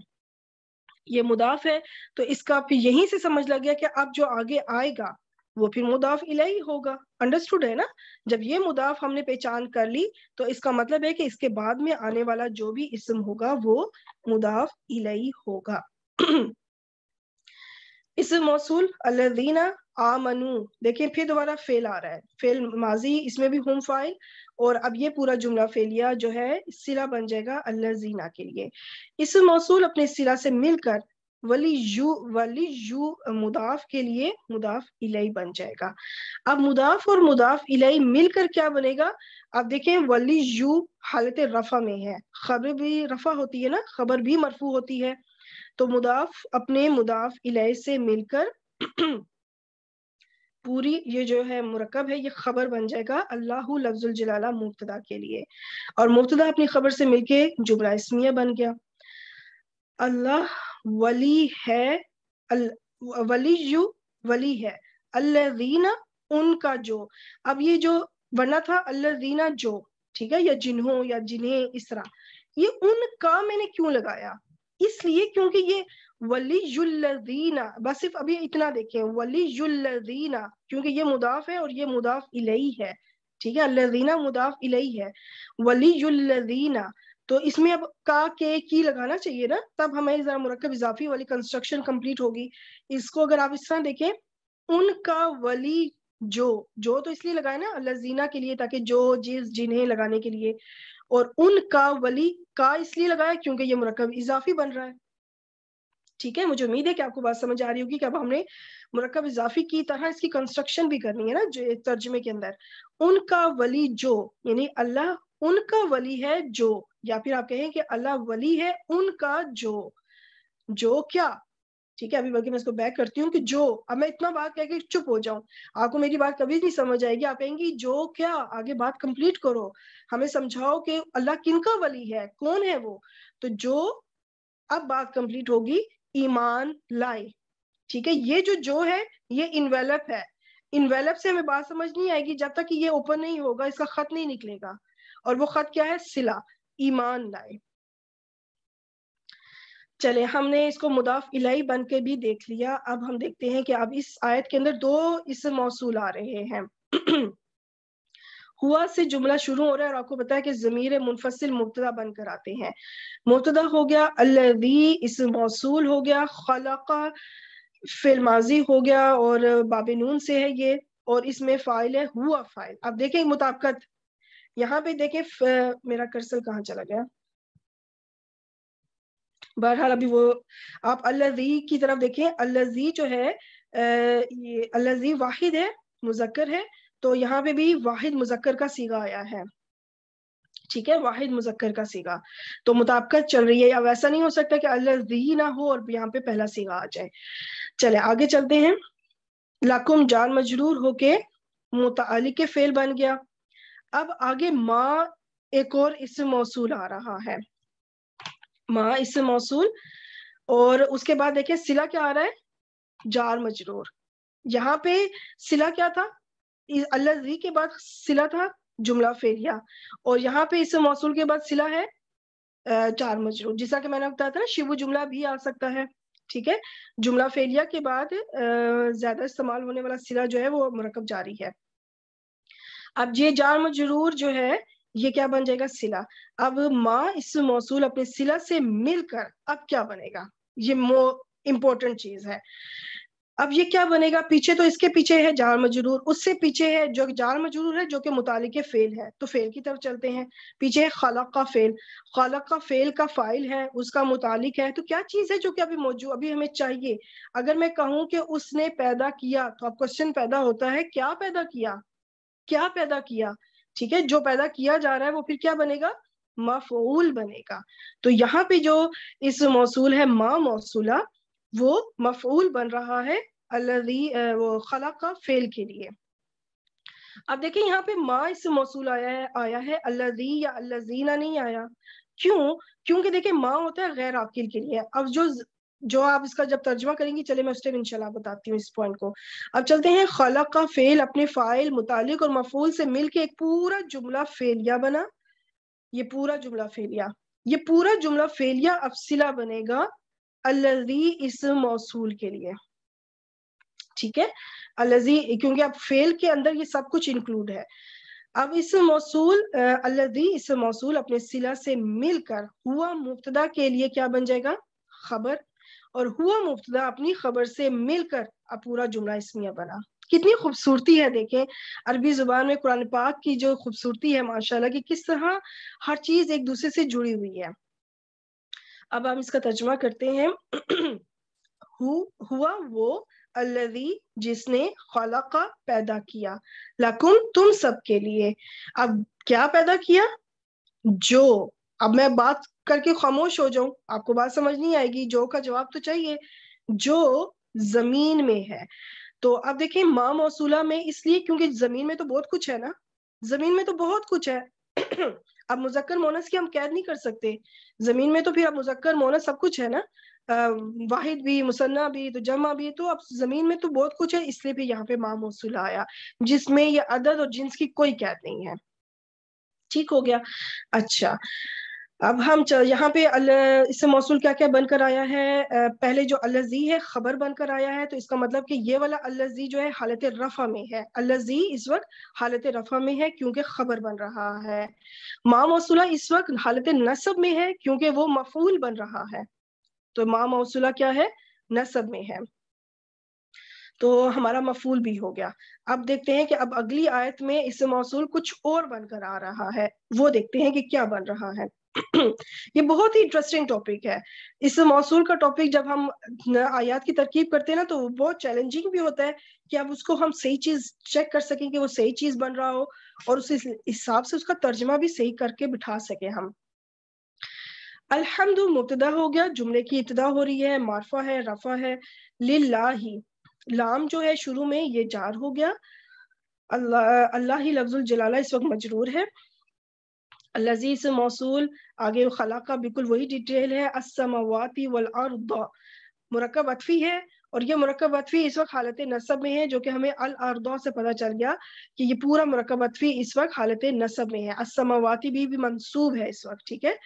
ये मुदाफ है तो इसका फिर यहीं से समझ लग गया कि अब जो आगे आएगा वो फिर मुदाफ इलाई होगा अंडरस्टूड है ना जब ये मुदाफ हमने पहचान कर ली तो इसका मतलब है कि इसके बाद में आने वाला जो भी इसम होगा वो मुदाफ इलाई होगा इसम मौसूल अल्लादीना आमनु देखिए फिर दोबारा फेल आ रहा है फेल माजी इसमें भी होम फाइल और अब ये पूरा जुमला फेलिया जो है सिला बन जाएगा अल्लाह जीना के लिए इस मौसू अपने सिला से मिलकर वली यू वली यू मुदाफ के लिए मुदाफ इलाई बन जाएगा अब मुदाफ और मुदाफ इलाई मिलकर क्या बनेगा अब देखें वली यू हालत रफा में है खबर भी रफा होती है ना खबर भी मरफू होती है तो मुदाफ अपने मुदाफ इलाई से मिलकर पूरी ये जो है मुरकब है ये खबर बन जाएगा अल्लाह लफजुल जलाला मुबतदा के लिए और मुबतदा अपनी खबर से मिलके जुमला इसमिया बन गया अल्लाह वली है अल, वली यू वली है अल्लाना उनका जो अब ये जो बना था अल्लाना जो ठीक है या जिन्हों या जिन्हें इस तरह ये उनका मैंने क्यों लगाया इसलिए क्योंकि ये वलीना बस सिर्फ अभी इतना देखें वलीना क्योंकि ये मुदाफ है और ये मुदाफ इलाई है ठीक है अल्लजीना मुदाफ इलाई है वलीना तो इसमें अब का के की लगाना चाहिए ना तब हमें जरा मुरकब इजाफी वाली कंस्ट्रक्शन कंप्लीट होगी इसको अगर आप इस तरह देखें उनका वली जो जो तो इसलिए लगाए ना लजीना के लिए ताकि जो जिस जिन्हें लगाने के लिए और उनका वली का इसलिए लगाया क्योंकि ये मुरकब इजाफी बन रहा है ठीक है मुझे उम्मीद है कि आपको बात समझ आ रही होगी कि अब हमने मरकब इजाफी की तरह इसकी कंस्ट्रक्शन भी करनी है ना जो तर्जमे के अंदर उनका वली जो यानी अल्लाह उनका वली है जो या फिर आप कहें कि अल्लाह वली है उनका जो जो क्या ठीक है अभी बल्कि मैं इसको बैक करती हूँ कि जो अब मैं इतना बात कह के चुप हो जाऊं आपको मेरी बात कभी नहीं समझ आएगी आप कहेंगी जो क्या आगे बात कंप्लीट करो हमें समझाओ कि अल्लाह किनका वली है कौन है वो तो जो अब बात कंप्लीट होगी ईमान लाए ठीक है ये जो जो है ये इनवेलप है इनवेलप से हमें बात समझ नहीं आएगी जब तक कि ये ओपन नहीं होगा इसका खत नहीं निकलेगा और वो खत क्या है सिला ईमान लाए चले हमने इसको मुदाफ इलाई बन के भी देख लिया अब हम देखते हैं कि अब इस आयत के अंदर दो इस मौसू आ रहे हैं हुआ से जुमला शुरू हो रहा है और आपको पता है कि जमीर मुनफसिल मुबतदा बनकर आते हैं मुबतदा हो गया अल्लवी इस मौसूल हो गया खलका फिल्माजी हो गया और बाब नून से है ये और इसमें फाइल है हुआ फाइल आप देखें मुताबकत यहाँ पे देखें मेरा कर्सल कहाँ चला गया बहरहाल अभी वो आप अल्लजी की तरफ देखें अल्लजी जो है ये अल्लजी वाहिद है मुजक्कर है तो यहाँ पे भी वाहिद मुजक्कर का सीगा आया है ठीक है वाहिद मुजक्कर का सीगा तो मुताबकत चल रही है अब ऐसा नहीं हो सकता कि अलजी ना हो और यहाँ पे पहला सीगा आ जाए चले आगे चलते हैं लकुम जान मजरूर होके मुतालिक के फेल बन गया अब आगे माँ एक और इससे मौसूल आ रहा है माँ इससे मौसूल और उसके बाद देखिए सिला क्या आ रहा है जार मजरूर यहाँ पे सिला क्या था अल्लाजी के बाद सिला था जुमला फेरिया और यहाँ पे इस मौसू के बाद सिला है चार मजरू जैसा कि मैंने बताया था ना शिव जुमला भी आ सकता है ठीक है जुमला फेलिया के बाद ज्यादा इस्तेमाल होने वाला सिला जो है वो मरकब जारी है अब ये जार मजरूर जो है ये क्या बन जाएगा सिला अब माँ इस मौसू अपने सिला से मिलकर अब क्या बनेगा ये मो इम्पोर्टेंट चीज है अब ये क्या बनेगा पीछे तो इसके पीछे है जार मजरूर उससे पीछे है जो जार मजरूर है जो कि मुताल फेल है तो फेल की तरफ चलते हैं पीछे है खलक का फेल खलक का फेल का फाइल है उसका मुतालिक है तो क्या चीज़ है जो कि अभी मौजूद अभी हमें चाहिए अगर मैं कहूँ कि उसने पैदा किया तो अब क्वेश्चन पैदा होता है क्या पैदा किया क्या पैदा किया ठीक है जो पैदा किया जा रहा है वो फिर क्या बनेगा मफूल बनेगा तो यहाँ पे जो इस मौसू है माँ मौसूला वो मफूल बन रहा है अल्लाजी वो खला का फेल के लिए अब देखिए यहाँ पे माँ इससे मौसू आया है आया है अल्लाजी या अल्लाजीना नहीं आया क्यों क्योंकि देखिए माँ होता है गैर आकिल के लिए अब जो जो आप इसका जब तर्जमा करेंगे चले मैं उस टाइम इंशाल्लाह बताती हूँ इस पॉइंट को अब चलते हैं खलक का फेल अपने फाइल मुतालिक और मफूल से मिलके एक पूरा जुमला फेलिया बना ये पूरा जुमला फेलिया ये पूरा जुमला फेलिया अफसिला बनेगा अलजी इस मौसूल के लिए ठीक है अलजी क्योंकि अब फेल के अंदर ये सब कुछ इंक्लूड है अब इस मौसूल अलजी इस मौसूल अपने सिला से मिलकर हुआ मुबतदा के लिए क्या बन जाएगा खबर और हुआ मुफ्त अपनी खबर से मिलकर अब पूरा जुमला इसमिया बना कितनी खूबसूरती है देखें अरबी जुबान में कुरान पाक की जो खूबसूरती है माशाल्लाह की किस तरह हर चीज एक दूसरे से जुड़ी हुई है अब हम इसका तर्जमा करते हैं हु, हुआ वो अल्लदी जिसने खला पैदा किया लकुम तुम सब के लिए अब क्या पैदा किया जो अब मैं बात करके खामोश हो जाऊं आपको बात समझ नहीं आएगी जो का जवाब तो चाहिए जो जमीन में है तो अब देखिए माँ मौसूला में इसलिए क्योंकि जमीन में तो बहुत कुछ है ना जमीन में तो बहुत कुछ है अब मुजक्कर मोनस की हम कैद नहीं कर सकते जमीन में तो फिर अब मुजक्कर मोनस सब कुछ है ना वाहिद भी मुसन्ना भी तो जमा भी तो अब जमीन में तो बहुत कुछ है इसलिए भी यहाँ पे माँ मौसू आया जिसमें यह अदद और जिन्स की कोई कैद नहीं है ठीक हो गया अच्छा अब हम यहाँ पे इससे मौसू क्या क्या बनकर आया है पहले जो अल्लाजी है खबर बनकर आया है तो इसका मतलब कि ये वाला अल्लाजी जो है हालत रफा में है अल्लाजी इस वक्त हालत रफा में है क्योंकि खबर बन रहा है माँ मौसूला इस वक्त हालत नसब में है क्योंकि वो मफूल बन रहा है तो माँ मौसूला क्या है नसब में है तो हमारा मफूल भी हो गया अब देखते हैं कि अब अगली आयत में इस मौसू कुछ और बनकर आ रहा है वो देखते हैं कि क्या बन रहा है ये बहुत ही इंटरेस्टिंग टॉपिक है इस मौसू का टॉपिक जब हम आयात की तरकीब करते हैं ना तो बहुत चैलेंजिंग भी होता है कि अब उसको हम सही चीज चेक कर सकें कि वो सही चीज बन रहा हो और उस हिसाब से उसका तर्जमा भी सही करके बिठा सके हम अलहमद मुबतदा हो गया जुमले की इब्तदा हो रही है मारफा है रफा है ही लाम जो है शुरू में ये जार हो गया अल्लाह अल्लाह ही लफ्जुल जलाला इस वक्त मजरूर है लजीज से मौसूल आगे खला का बिल्कुल वही डिटेल है असमावाती वल अतफ़ी है और ये मुरकब अतफ़ी इस वक्त हालत नसब में है जो कि हमें अल अर्दौ से पता चल गया कि ये पूरा मुरकब अतफ़ी इस वक्त हालत नसब में है असमावाती भी, भी मनसूब है इस वक्त ठीक है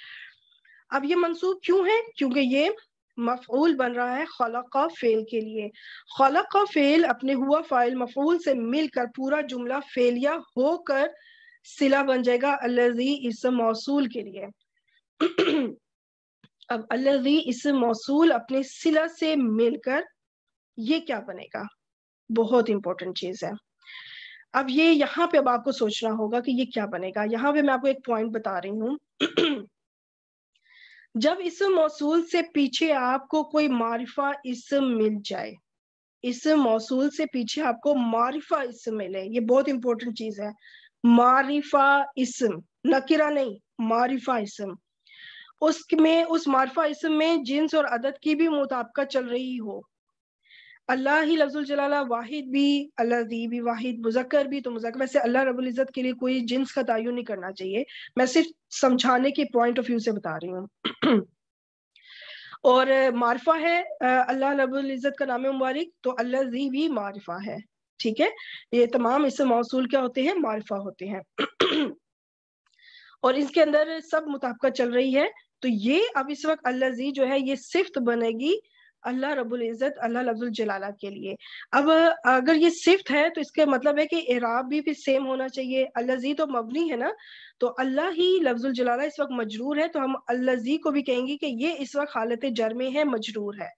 अब ये मनसूब क्यों है क्योंकि ये मफूल बन रहा है खलक फेल के लिए खलक फेल अपने हुआ फाइल मफूल से मिलकर पूरा जुमला फेलिया होकर सिला बन जाएगा अल्लाजी इस मौसूल के लिए अब अल्लाजी इस मौसूल अपने सिला से मिलकर ये क्या बनेगा बहुत इंपॉर्टेंट चीज है अब ये यहाँ पे अब आपको सोचना होगा कि ये क्या बनेगा यहाँ पे मैं आपको एक पॉइंट बता रही हूँ जब इस मौसूल से पीछे आपको कोई मारिफा इस मिल जाए इस मौसूल से पीछे आपको मारिफा इस मिले ये बहुत इंपॉर्टेंट चीज है मारिफा इसम नकिरा नहीं मारिफा इसम उसमें उस मारफा इसम में जिन्स और अदद की भी मुताबका चल रही हो अल्लाह ही लफ्जुल जलाला वाहिद भी अल्लाह दी भी वाहिद मुजक्कर भी तो मुजक्कर वैसे अल्लाह रबुल इज़्ज़त के लिए कोई जिन्स का तयन नहीं करना चाहिए मैं सिर्फ समझाने के पॉइंट ऑफ व्यू से बता रही हूँ और मारफा है अल्लाह रबुल इज़्ज़त का नाम मुबारक तो अल्लाह दी भी मारफा है ठीक है ये तमाम इससे मौसू क्या होते हैं मारफा होते हैं और इसके अंदर सब मुताबका चल रही है तो ये अब इस वक्त जी जो है ये सिफ्त बनेगी अल्लाह रबुल इज़्ज़त अल्लाह रबुल जलाला के लिए अब अगर ये सिफ्त है तो इसका मतलब है कि इराब भी फिर सेम होना चाहिए अल्लाजी तो मबनी है ना तो अल्लाह ही लफ्जुल जलाला इस वक्त मजरूर है तो हम जी को भी कहेंगे कि ये इस वक्त हालत जर में है मजरूर है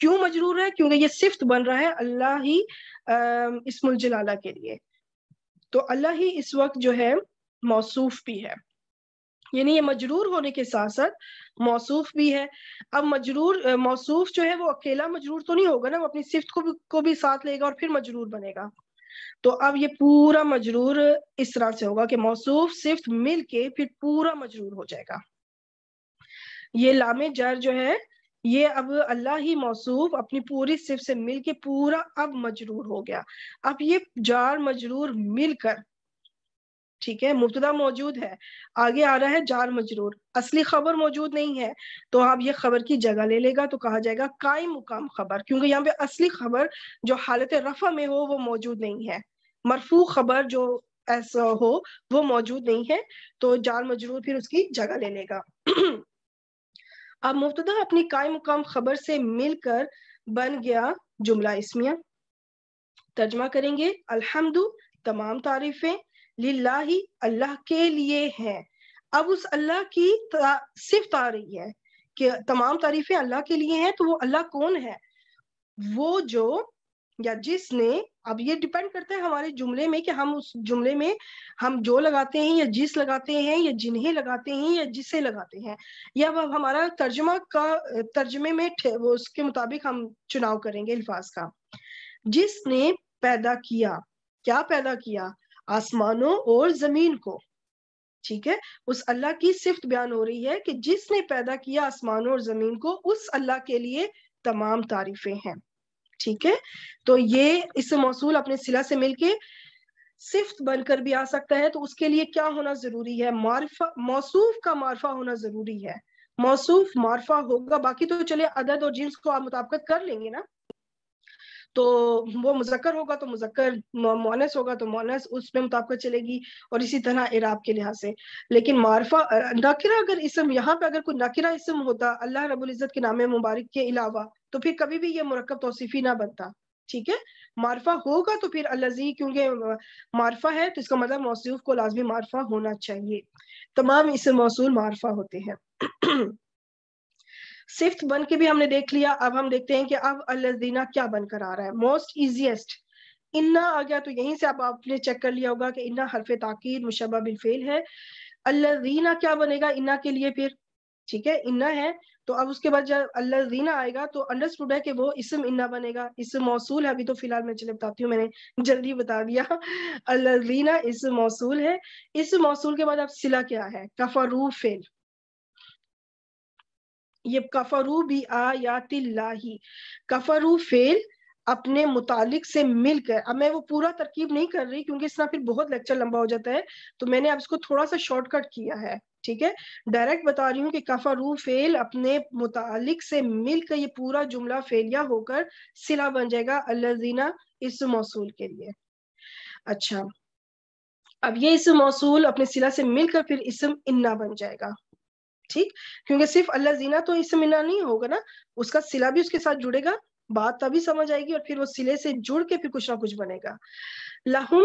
क्यों मजरूर है क्योंकि ये सिफ्त बन रहा है अल्लाह ही इसमुल जलाला के लिए तो अल्लाह ही इस वक्त जो है मौसूफ भी है यानी ये मजरूर होने के साथ साथ मौसूफ भी है अब मजरूर मौसूफ जो है वो अकेला मजरूर तो नहीं होगा ना वो अपनी सिफ्त को भी को भी साथ लेगा और फिर मजरूर बनेगा तो अब ये पूरा मजरूर इस तरह से होगा कि मौसूफ सिर्फ मिल के फिर पूरा मजरूर हो जाएगा ये लामे जर जो है ये अब अल्लाह ही मौसूफ अपनी पूरी सिफ से मिल के पूरा अब मजरूर हो गया अब ये जार मजरूर मिलकर ठीक है मुफ्तदा मौजूद है आगे आ रहा है जार मजरूर असली खबर मौजूद नहीं है तो आप ये खबर की जगह ले लेगा तो कहा जाएगा कायम मुकाम खबर क्योंकि यहाँ पे असली खबर जो हालत रफा में हो वो मौजूद नहीं है मरफू खबर जो ऐसा हो वो मौजूद नहीं है तो जार मजरूर फिर उसकी जगह ले लेगा अब मुफ्तदा अपनी काय मुकाम खबर से मिलकर बन गया जुमला इसमिया तर्जमा करेंगे अलहमदु तमाम तारीफें लिल्लाही अल्लाह के लिए हैं अब उस अल्लाह की ता, सिर्फ आ रही है कि तमाम तारीफें अल्लाह के लिए हैं तो वो अल्लाह कौन है वो जो या जिसने अब ये डिपेंड करता है हमारे जुमले में कि हम उस जुमले में हम जो लगाते हैं या जिस लगाते हैं या जिन्हें लगाते हैं या जिसे लगाते हैं या अब हमारा तर्जमा का तर्जमे में उसके मुताबिक हम चुनाव करेंगे अल्फाज का जिसने पैदा किया क्या पैदा किया आसमानों और जमीन को ठीक है उस अल्लाह की सिफ्त बयान हो रही है कि जिसने पैदा किया आसमानों और जमीन को उस अल्लाह के लिए तमाम तारीफें हैं ठीक है तो ये इससे मौसू अपने सिला से मिलके सिफ्त बनकर भी आ सकता है तो उसके लिए क्या होना जरूरी है मारफा मौसूफ का मारफा होना जरूरी है मौसूफ मारफा होगा बाकी तो चले अदद और जींस को आप मुताबकत कर लेंगे ना तो वो मुजक्कर होगा तो मुजक्कर मोनस होगा तो मोनस उसमें मुताबिक चलेगी और इसी तरह इराब के लिहाज से लेकिन मारफा नकिरा अगर इसम यहाँ पे अगर कोई नकिरा इसम होता अल्लाह रबुल्ज़त के नाम मुबारक के अलावा तो फिर कभी भी ये मरकब तोसीफ़ी ना बनता ठीक है मारफा होगा तो फिर अलजी क्योंकि मारफा है तो इसका मतलब मौसू को लाजमी मारफा होना चाहिए तमाम इसम मौसू मारफा होते हैं सिफ्थ बन के भी हमने देख लिया अब हम देखते हैं कि अब अलजीना क्या बनकर आ रहा है मोस्ट इजिएस्ट इन्ना आ गया तो यहीं से आप आपने चेक कर लिया होगा कि इन्ना हरफ ताकिद मुशबा बिलफेल है अल्लाजीना क्या बनेगा इन्ना के लिए फिर ठीक है इन्ना है तो अब उसके बाद जब अल्लाजीना आएगा तो अंडरस्टूड है कि वो इसम इन्ना बनेगा इसम मौसूल है अभी तो फिलहाल मैं चले बताती हूँ मैंने जल्दी बता दिया अल्लाजीना इसम मौसूल है इस मौसूल के बाद अब सिला क्या है कफारू फेल ये कफरू भी आयातिल्लाही कफरू फेल अपने मुतालिक से मिलकर अब मैं वो पूरा तरकीब नहीं कर रही क्योंकि इसका फिर बहुत लेक्चर लंबा हो जाता है तो मैंने अब इसको थोड़ा सा शॉर्टकट किया है ठीक है डायरेक्ट बता रही हूँ कि कफा रू फेल अपने मुतालिक से मिलकर ये पूरा जुमला फेलिया होकर सिला बन जाएगा अल्लाजीना इस मौसू के लिए अच्छा अब ये इस मौसू अपने सिला से मिलकर फिर इसम इन्ना बन जाएगा ठीक क्योंकि सिर्फ अल्लाह जीना तो इससे मिना नहीं होगा ना उसका सिला भी उसके साथ जुड़ेगा बात तभी समझ आएगी और फिर वो सिले से जुड़ के फिर कुछ ना कुछ बनेगा लहू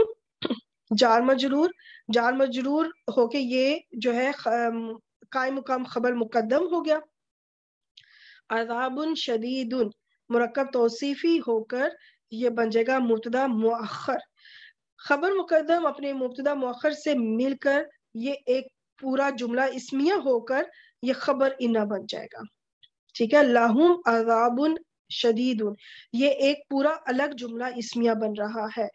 जार मजरूर जार मजरूर होके ये जो है काय मुकाम खबर मुकदम हो गया अजाबन शदीदन मरकब तोसीफी होकर ये बन जाएगा मुबतदा मखर खबर मुकदम अपने मुबतदा मखर से मिलकर ये एक पूरा जुमला इसमिया होकर ये खबर इना बन जाएगा ठीक है लाहुम अजाबुन शदीद ये एक पूरा अलग जुमला इसमिया बन रहा है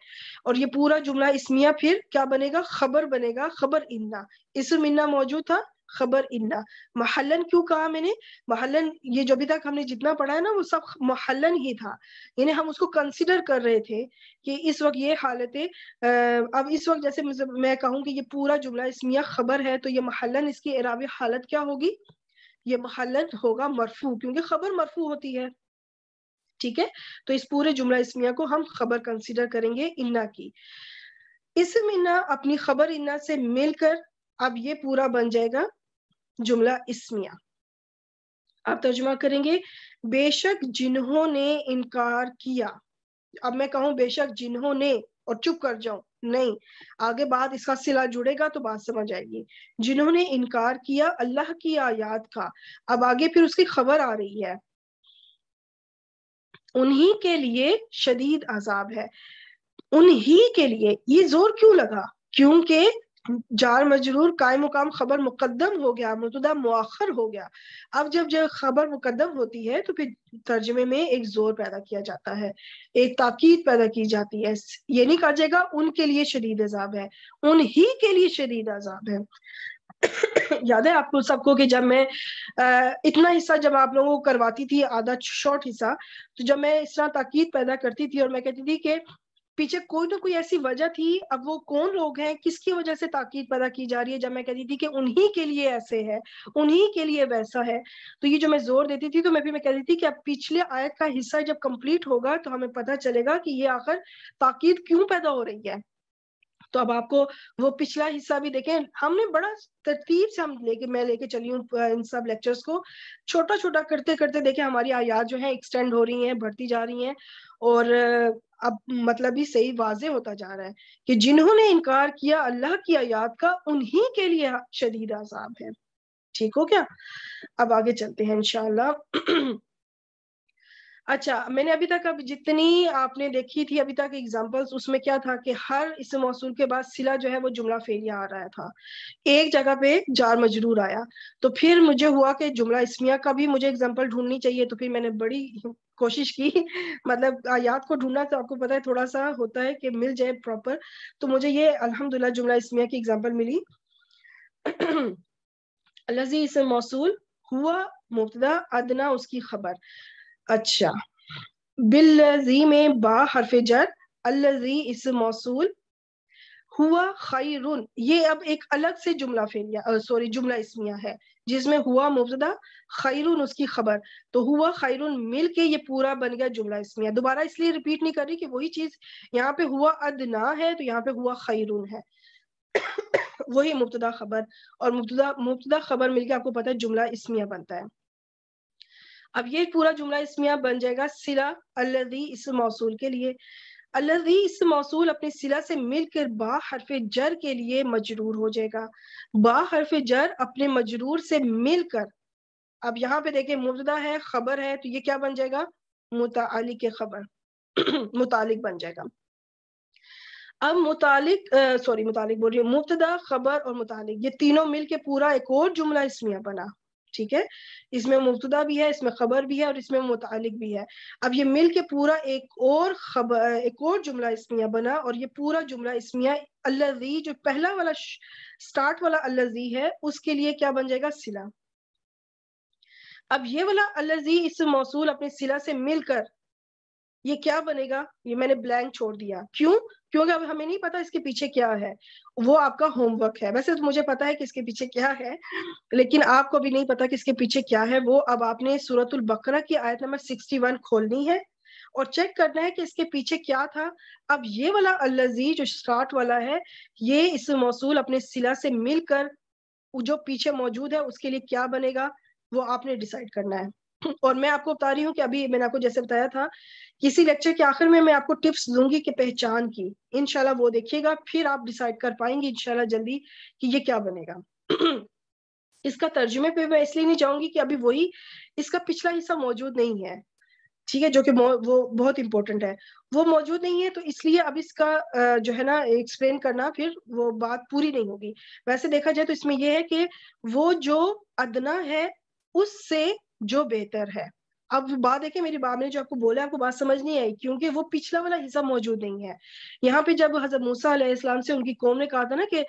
और ये पूरा जुमला इसमिया फिर क्या बनेगा खबर बनेगा खबर इन्ना इसम इन्ना मौजूद था खबर इन्ना महलन क्यों कहा मैंने महलन ये जो अभी तक हमने जितना पढ़ा है ना वो सब महलन ही था यानी हम उसको कंसिडर कर रहे थे कि इस वक्त ये हालत है अब इस वक्त जैसे मैं कहूँ कि ये पूरा जुमला इसमिया खबर है तो ये महलन इसकी एरावी हालत क्या होगी ये महलन होगा मरफू क्योंकि खबर मरफू होती है ठीक है तो इस पूरे जुमला इसमिया को हम खबर कंसिडर करेंगे इन्ना की इसम इन्ना अपनी खबर इन्ना से मिलकर अब ये पूरा बन जाएगा जुमला इसमिया आप तर्जुमा करेंगे बेशक जिन्होंने इनकार किया अब मैं कहूं बेशक जिन्होंने और चुप कर जाऊं नहीं आगे बाद इसका सिला जुड़ेगा तो बात समझ आएगी जिन्होंने इनकार किया अल्लाह की आयात का अब आगे फिर उसकी खबर आ रही है उन्हीं के लिए शदीद अजाब है उन्हीं के लिए ये जोर क्यों लगा क्योंकि जार मजरूर काय मुकाम खबर मुकदम हो गया मुतदा मुआखर हो गया अब जब जब खबर मुकदम होती है तो फिर तर्जमे में एक जोर पैदा किया जाता है एक ताकीद पैदा की जाती है ये नहीं कहा जाएगा उनके लिए शदीद अजाब है ही के लिए शदीद अजाब है याद है आपको सबको कि जब मैं आ, इतना हिस्सा जब आप लोगों को करवाती थी आधा शॉर्ट हिस्सा तो जब मैं इस तरह ताकीद पैदा करती थी और मैं कहती थी कि पीछे कोई ना कोई ऐसी वजह थी अब वो कौन लोग हैं किसकी वजह से ताकीद पैदा की जा रही है जब मैं कहती थी कि उन्हीं के लिए ऐसे है उन्हीं के लिए वैसा है तो ये जो मैं जोर देती थी तो मैं भी मैं कहती थी कि अब पिछले आयत का हिस्सा जब कंप्लीट होगा तो हमें पता चलेगा कि ये आखिर ताकीद क्यों पैदा हो रही है तो अब आपको वो पिछला हिस्सा भी देखें हमने बड़ा तरतीब से हम लेके मैं लेके चली हूँ इन सब लेक्चर्स को छोटा छोटा करते करते देखें हमारी आयात जो है एक्सटेंड हो रही है बढ़ती जा रही है और अब मतलब ही सही वाजे होता जा रहा है कि जिन्होंने इनकार किया अल्लाह की आयात का उन्हीं के लिए शदीद आजाब है ठीक हो क्या अब आगे चलते हैं इनशाला अच्छा मैंने अभी तक अब जितनी आपने देखी थी अभी तक एग्जांपल्स उसमें क्या था कि हर इस मौसूल के बाद सिला जो है वो जुमला फेलिया आ रहा था एक जगह पे जार मजरूर आया तो फिर मुझे हुआ कि जुमला इसमिया का भी मुझे एग्जांपल ढूंढनी चाहिए तो फिर मैंने बड़ी कोशिश की मतलब आयात को ढूंढना तो आपको पता है थोड़ा सा होता है कि मिल जाए प्रॉपर तो मुझे ये अलहमदुल्ला जुमला इसमिया की एग्जाम्पल मिली लजी इस मौसू हुआ मुबतदा अदना उसकी खबर अच्छा बिल में बा हरफ जर अल्लजी इस मौसूल हुआ खैरुन ये अब एक अलग से जुमला फेलिया सॉरी जुमला इसमिया है जिसमें हुआ मुबदा खैरुन उसकी खबर तो हुआ खैरुन मिल के ये पूरा बन गया जुमला इसमिया दोबारा इसलिए रिपीट नहीं कर रही कि वही चीज यहाँ पे हुआ अदना है तो यहाँ पे हुआ खैरुन है वही मुबतदा खबर और मुबतदा मुबतदा खबर मिलके आपको पता है जुमला इसमिया बनता है अब ये पूरा जुमला इसमिया बन जाएगा सिला अल्लदी इस मौसूल के लिए अल्लदी इस मौसूल अपने सिला से मिलकर बा हरफ जर के लिए मजरूर हो जाएगा बा हरफ जर अपने मजरूर से मिलकर अब यहाँ पे देखें मुबदा है खबर है तो ये क्या बन जाएगा मुतालिक के खबर मुतालिक बन जाएगा अब मुतालिक सॉरी मुतालिक बोल रही हूँ मुबतदा खबर और मुतालिक ये तीनों मिल के पूरा एक और जुमला इसमिया बना ठीक है इसमें मुबतदा भी है इसमें खबर भी है और इसमें मुतालिक भी है अब ये मिल के पूरा एक और खबर एक और जुमला इसमिया बना और ये पूरा जुमला इसमिया अल्लाजी जो पहला वाला स्टार्ट वाला अल्लाजी है उसके लिए क्या बन जाएगा सिला अब ये वाला अल्लाजी इस मौसू अपने सिला से मिलकर ये क्या बनेगा ये मैंने ब्लैंक छोड़ दिया क्यों क्योंकि अब हमें नहीं पता इसके पीछे क्या है वो आपका होमवर्क है वैसे तो मुझे पता है कि इसके पीछे क्या है लेकिन आपको भी नहीं पता कि इसके पीछे क्या है वो अब आपने सूरतुल बकरा की आयत नंबर सिक्सटी वन खोलनी है और चेक करना है कि इसके पीछे क्या था अब ये वाला अल्लाजी जो स्टार्ट वाला है ये इस मौसू अपने सिला से मिलकर जो पीछे मौजूद है उसके लिए क्या बनेगा वो आपने डिसाइड करना है और मैं आपको बता रही हूँ कि अभी मैंने आपको जैसे बताया था किसी लेक्चर के आखिर में मैं आपको टिप्स दूंगी कि पहचान की इनशाला वो देखिएगा फिर आप डिसाइड कर पाएंगे इनशाला जल्दी कि ये क्या बनेगा इसका तर्जुमे पे मैं इसलिए नहीं जाऊंगी कि अभी वही इसका पिछला हिस्सा मौजूद नहीं है ठीक है जो कि वो बहुत इंपॉर्टेंट है वो मौजूद नहीं है तो इसलिए अब इसका जो है ना एक्सप्लेन करना फिर वो बात पूरी नहीं होगी वैसे देखा जाए तो इसमें यह है कि वो जो अदना है उससे जो बेहतर है अब बात देखिए मेरी बाप ने जो आपको बोला आपको बात समझ नहीं आई क्योंकि वो पिछला वाला हिस्सा मौजूद नहीं है यहाँ पे जब हजरत मूसा इस्लाम से उनकी कौम ने कहा था ना कि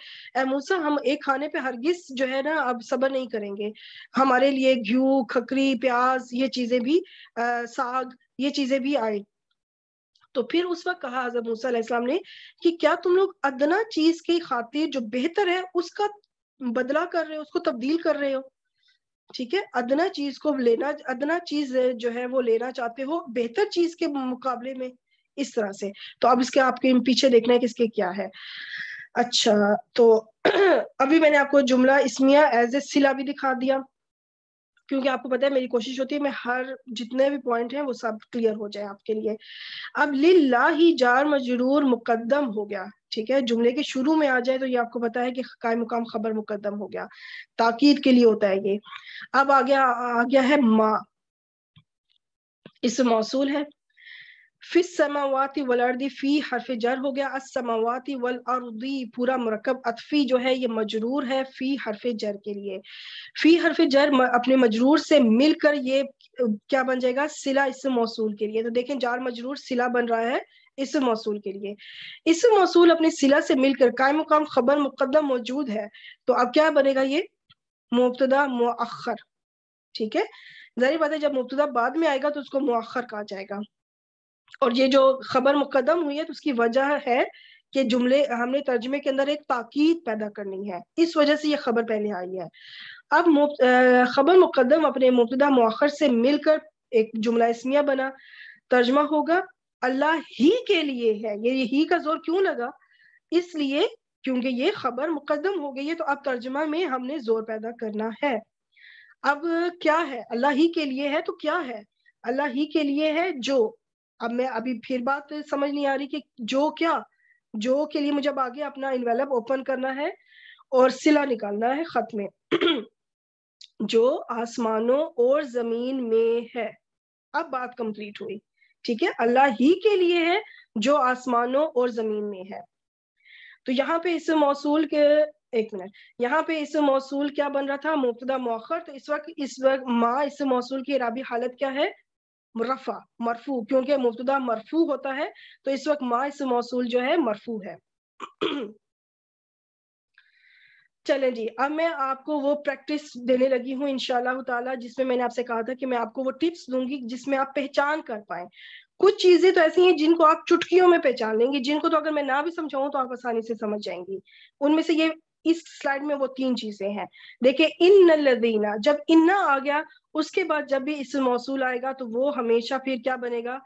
मूसा हम एक खाने पे हरगिज जो है ना अब सबर नहीं करेंगे हमारे लिए घ्यू खकरी प्याज ये चीजें भी आ, साग ये चीजें भी आई तो फिर उस वक्त कहा हजरत मूसा इस्लाम ने कि क्या तुम लोग अदना चीज की खातिर जो बेहतर है उसका बदला कर रहे हो उसको तब्दील कर रहे हो ठीक है अदना चीज को लेना अदना चीज जो है वो लेना चाहते हो बेहतर चीज के मुकाबले में इस तरह से तो अब इसके आपके पीछे देखना है कि इसके क्या है अच्छा तो अभी मैंने आपको जुमला इसमिया एज ए सिला भी दिखा दिया क्योंकि आपको पता है मेरी कोशिश होती है मैं हर जितने भी पॉइंट हैं वो सब क्लियर हो जाए आपके लिए अब लिल्ला ही जार मजरूर मुकदम हो गया ठीक है जुमले के शुरू में आ जाए तो ये आपको पता है कि काय मुकाम खबर मुकदम हो गया ताकीद के लिए होता है ये अब आ गया आ गया है माँ इस मौसूल है फिस समावाती वल अर्दी फी हरफ जर हो गया अस समावाती वल अर्दी पूरा मरकब अतफी जो है ये मजरूर है फी हरफ जर के लिए फी हरफ जर अपने मजरूर से मिलकर ये क्या बन जाएगा सिला इस मौसूल के लिए तो देखें जार मजरूर सिला बन रहा है इस मौसूल के लिए इस मौसू अपने सिला से मिलकर कायम मुकाम खबर मुकदम मौजूद है तो अब क्या बनेगा ये मुबतदा मखर ठीक है जहरी बात है जब मुबतदा बाद में आएगा तो उसको मौखर कहा जाएगा और ये जो खबर मुकदम हुई है तो उसकी वजह है कि जुमले हमने तर्जमे के अंदर एक ताकीद पैदा करनी है इस वजह से ये खबर पहले आई है अब खबर मुकदम अपने मुबतदा मखर से मिलकर एक जुमला इसमिया बना तर्जमा होगा अल्लाह ही के लिए है ये ही का जोर क्यों लगा इसलिए क्योंकि ये खबर मुकदम हो गई है तो अब तर्जमा में हमने जोर पैदा करना है अब क्या है अल्लाह ही के लिए है तो क्या है अल्लाह ही के लिए है जो अब मैं अभी फिर बात समझ नहीं आ रही कि जो क्या जो के लिए मुझे अब आगे अपना इनवेलप ओपन करना है और सिला निकालना है खत में जो आसमानों और जमीन में है अब बात कंप्लीट हुई ठीक है अल्लाह ही के लिए है जो आसमानों और जमीन में है तो यहाँ पे इस मौसूल के एक मिनट यहाँ पे इस मौसूल क्या बन रहा था मुबतदा मौखर तो इस वक्त इस वक्त माँ इस मौसूल की इराबी हालत क्या है रफा मरफू क्योंकि मुबतदा मरफू होता है तो इस वक्त माँ इस मौसूल जो है मरफू है चले जी अब मैं आपको वो प्रैक्टिस देने लगी हूँ इनशाला ताला जिसमें मैंने आपसे कहा था कि मैं आपको वो टिप्स दूंगी जिसमें आप पहचान कर पाए कुछ चीजें तो ऐसी हैं जिनको आप चुटकियों में पहचान लेंगे जिनको तो अगर मैं ना भी समझाऊं तो आप आसानी से समझ जाएंगी उनमें से ये इस स्लाइड में वो तीन चीजें हैं देखिए इन लदीना जब इन्ना आ गया उसके बाद जब भी इसम मौसू आएगा तो वो हमेशा फिर क्या बनेगा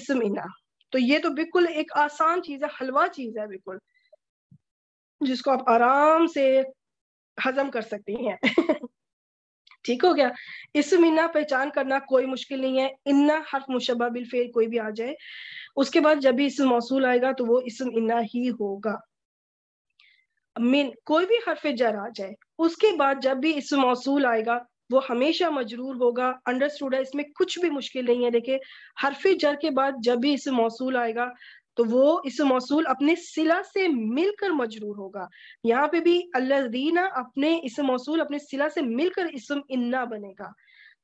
इसम इना तो ये तो बिल्कुल एक आसान चीज है हलवा चीज है बिल्कुल जिसको आप आराम से हजम कर सकती हैं ठीक हो गया इसम इन्ना पहचान करना कोई मुश्किल नहीं है इन्ना हर्फ मुशबा बिल फेर कोई भी आ जाए उसके बाद जब भी इसम मौसू आएगा तो वो इसम इन्ना ही होगा मिन कोई भी हर्फ जर आ जाए उसके बाद जब भी इसम मौसू आएगा वो हमेशा मजरूर होगा अंडरस्टूड है इसमें कुछ भी मुश्किल नहीं है देखिए हरफ जर के बाद जब भी इसम मौसू आएगा तो वो इस मौसूल अपने सिला से मिलकर मजरूर होगा यहाँ पे भी अल्लादीना अपने इस मौसूल अपने सिला से मिलकर इसम इन्ना बनेगा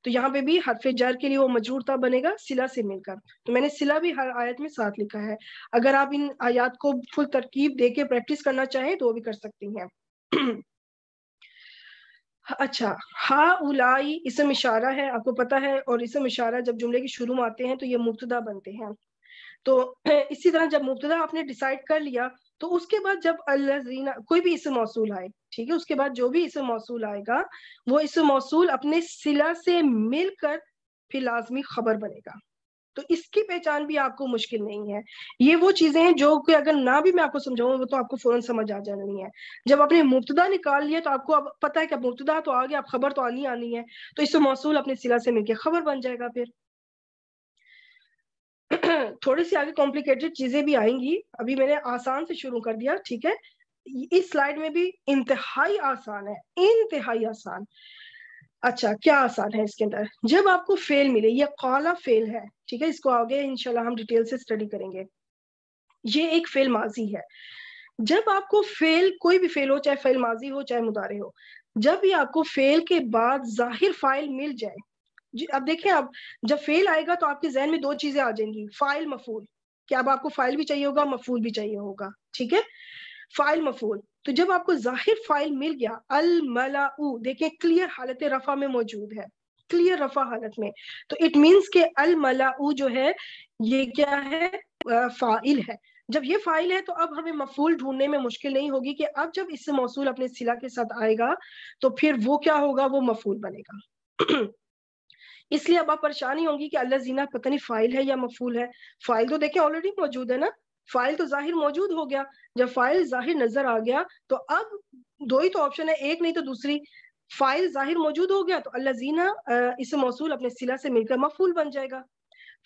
तो यहाँ पे भी हरफ जर के लिए वो मजरूर था बनेगा सिला से मिलकर तो मैंने सिला भी हर आयत में साथ लिखा है अगर आप इन आयात को फुल तरकीब दे के प्रैक्टिस करना चाहें तो वो भी कर सकती हैं अच्छा हा उलाई इसम इशारा है आपको पता है और इसम इशारा जब जुमले की शुरू में आते हैं तो ये मुबतदा बनते हैं तो इसी तरह जब मुबतदा आपने डिसाइड कर लिया तो उसके बाद जब अल्लाजीना कोई भी इसम मौसूल आए ठीक है उसके बाद जो भी इसम मौसूल आएगा वो इसम मौसूल अपने सिला से मिलकर फिर लाजमी खबर बनेगा तो इसकी पहचान भी आपको मुश्किल नहीं है ये वो चीजें हैं जो कि अगर ना भी मैं आपको समझाऊं वो तो आपको फौरन समझ आ जानी है जब आपने मुबतदा निकाल लिया तो आपको अब पता है कि अब मुबतदा तो आ गया अब खबर तो आनी आनी है तो इससे मौसूल अपने सिला से मिलकर खबर बन जाएगा फिर थोड़ी सी आगे कॉम्प्लिकेटेड चीजें भी आएंगी अभी मैंने आसान से शुरू कर दिया ठीक है इस स्लाइड में भी इंतहाई आसान है इंतहाई आसान अच्छा क्या आसान है इसके अंदर जब आपको फेल मिले ये कॉला फेल है ठीक है इसको आगे इनशाला हम डिटेल से स्टडी करेंगे ये एक फेल माजी है जब आपको फेल कोई भी फेल हो चाहे फेल माजी हो चाहे मुदारे हो जब भी आपको फेल के बाद जाहिर फाइल मिल जाए अब देखें आप जब फेल आएगा तो आपके जहन में दो चीजें आ जाएंगी फाइल मफूल कि अब आपको फाइल भी चाहिए होगा मफूल भी चाहिए होगा ठीक है फाइल मफूल तो जब आपको जाहिर फाइल मिल गया अल मलाउ देखिए क्लियर हालत रफा में मौजूद है क्लियर रफा हालत में तो इट मीन्स के अल मलाउ जो है ये क्या है फाइल है जब ये फाइल है तो अब हमें मफूल ढूंढने में मुश्किल नहीं होगी कि अब जब इससे मौसूल अपने सिला के साथ आएगा तो फिर वो क्या होगा वो मफूल बनेगा इसलिए अब आप परेशानी होंगी कि अल्लाह जीना पता नहीं फाइल है या मफूल है फाइल तो देखें ऑलरेडी मौजूद है ना फाइल तो जाहिर मौजूद हो गया जब फाइल जाहिर नजर आ गया तो अब दो ही तो ऑप्शन है एक नहीं तो दूसरी फाइल जाहिर मौजूद हो गया तो अल्लाह जीना इसे मौसूल अपने सिला से मिलकर मफूल बन जाएगा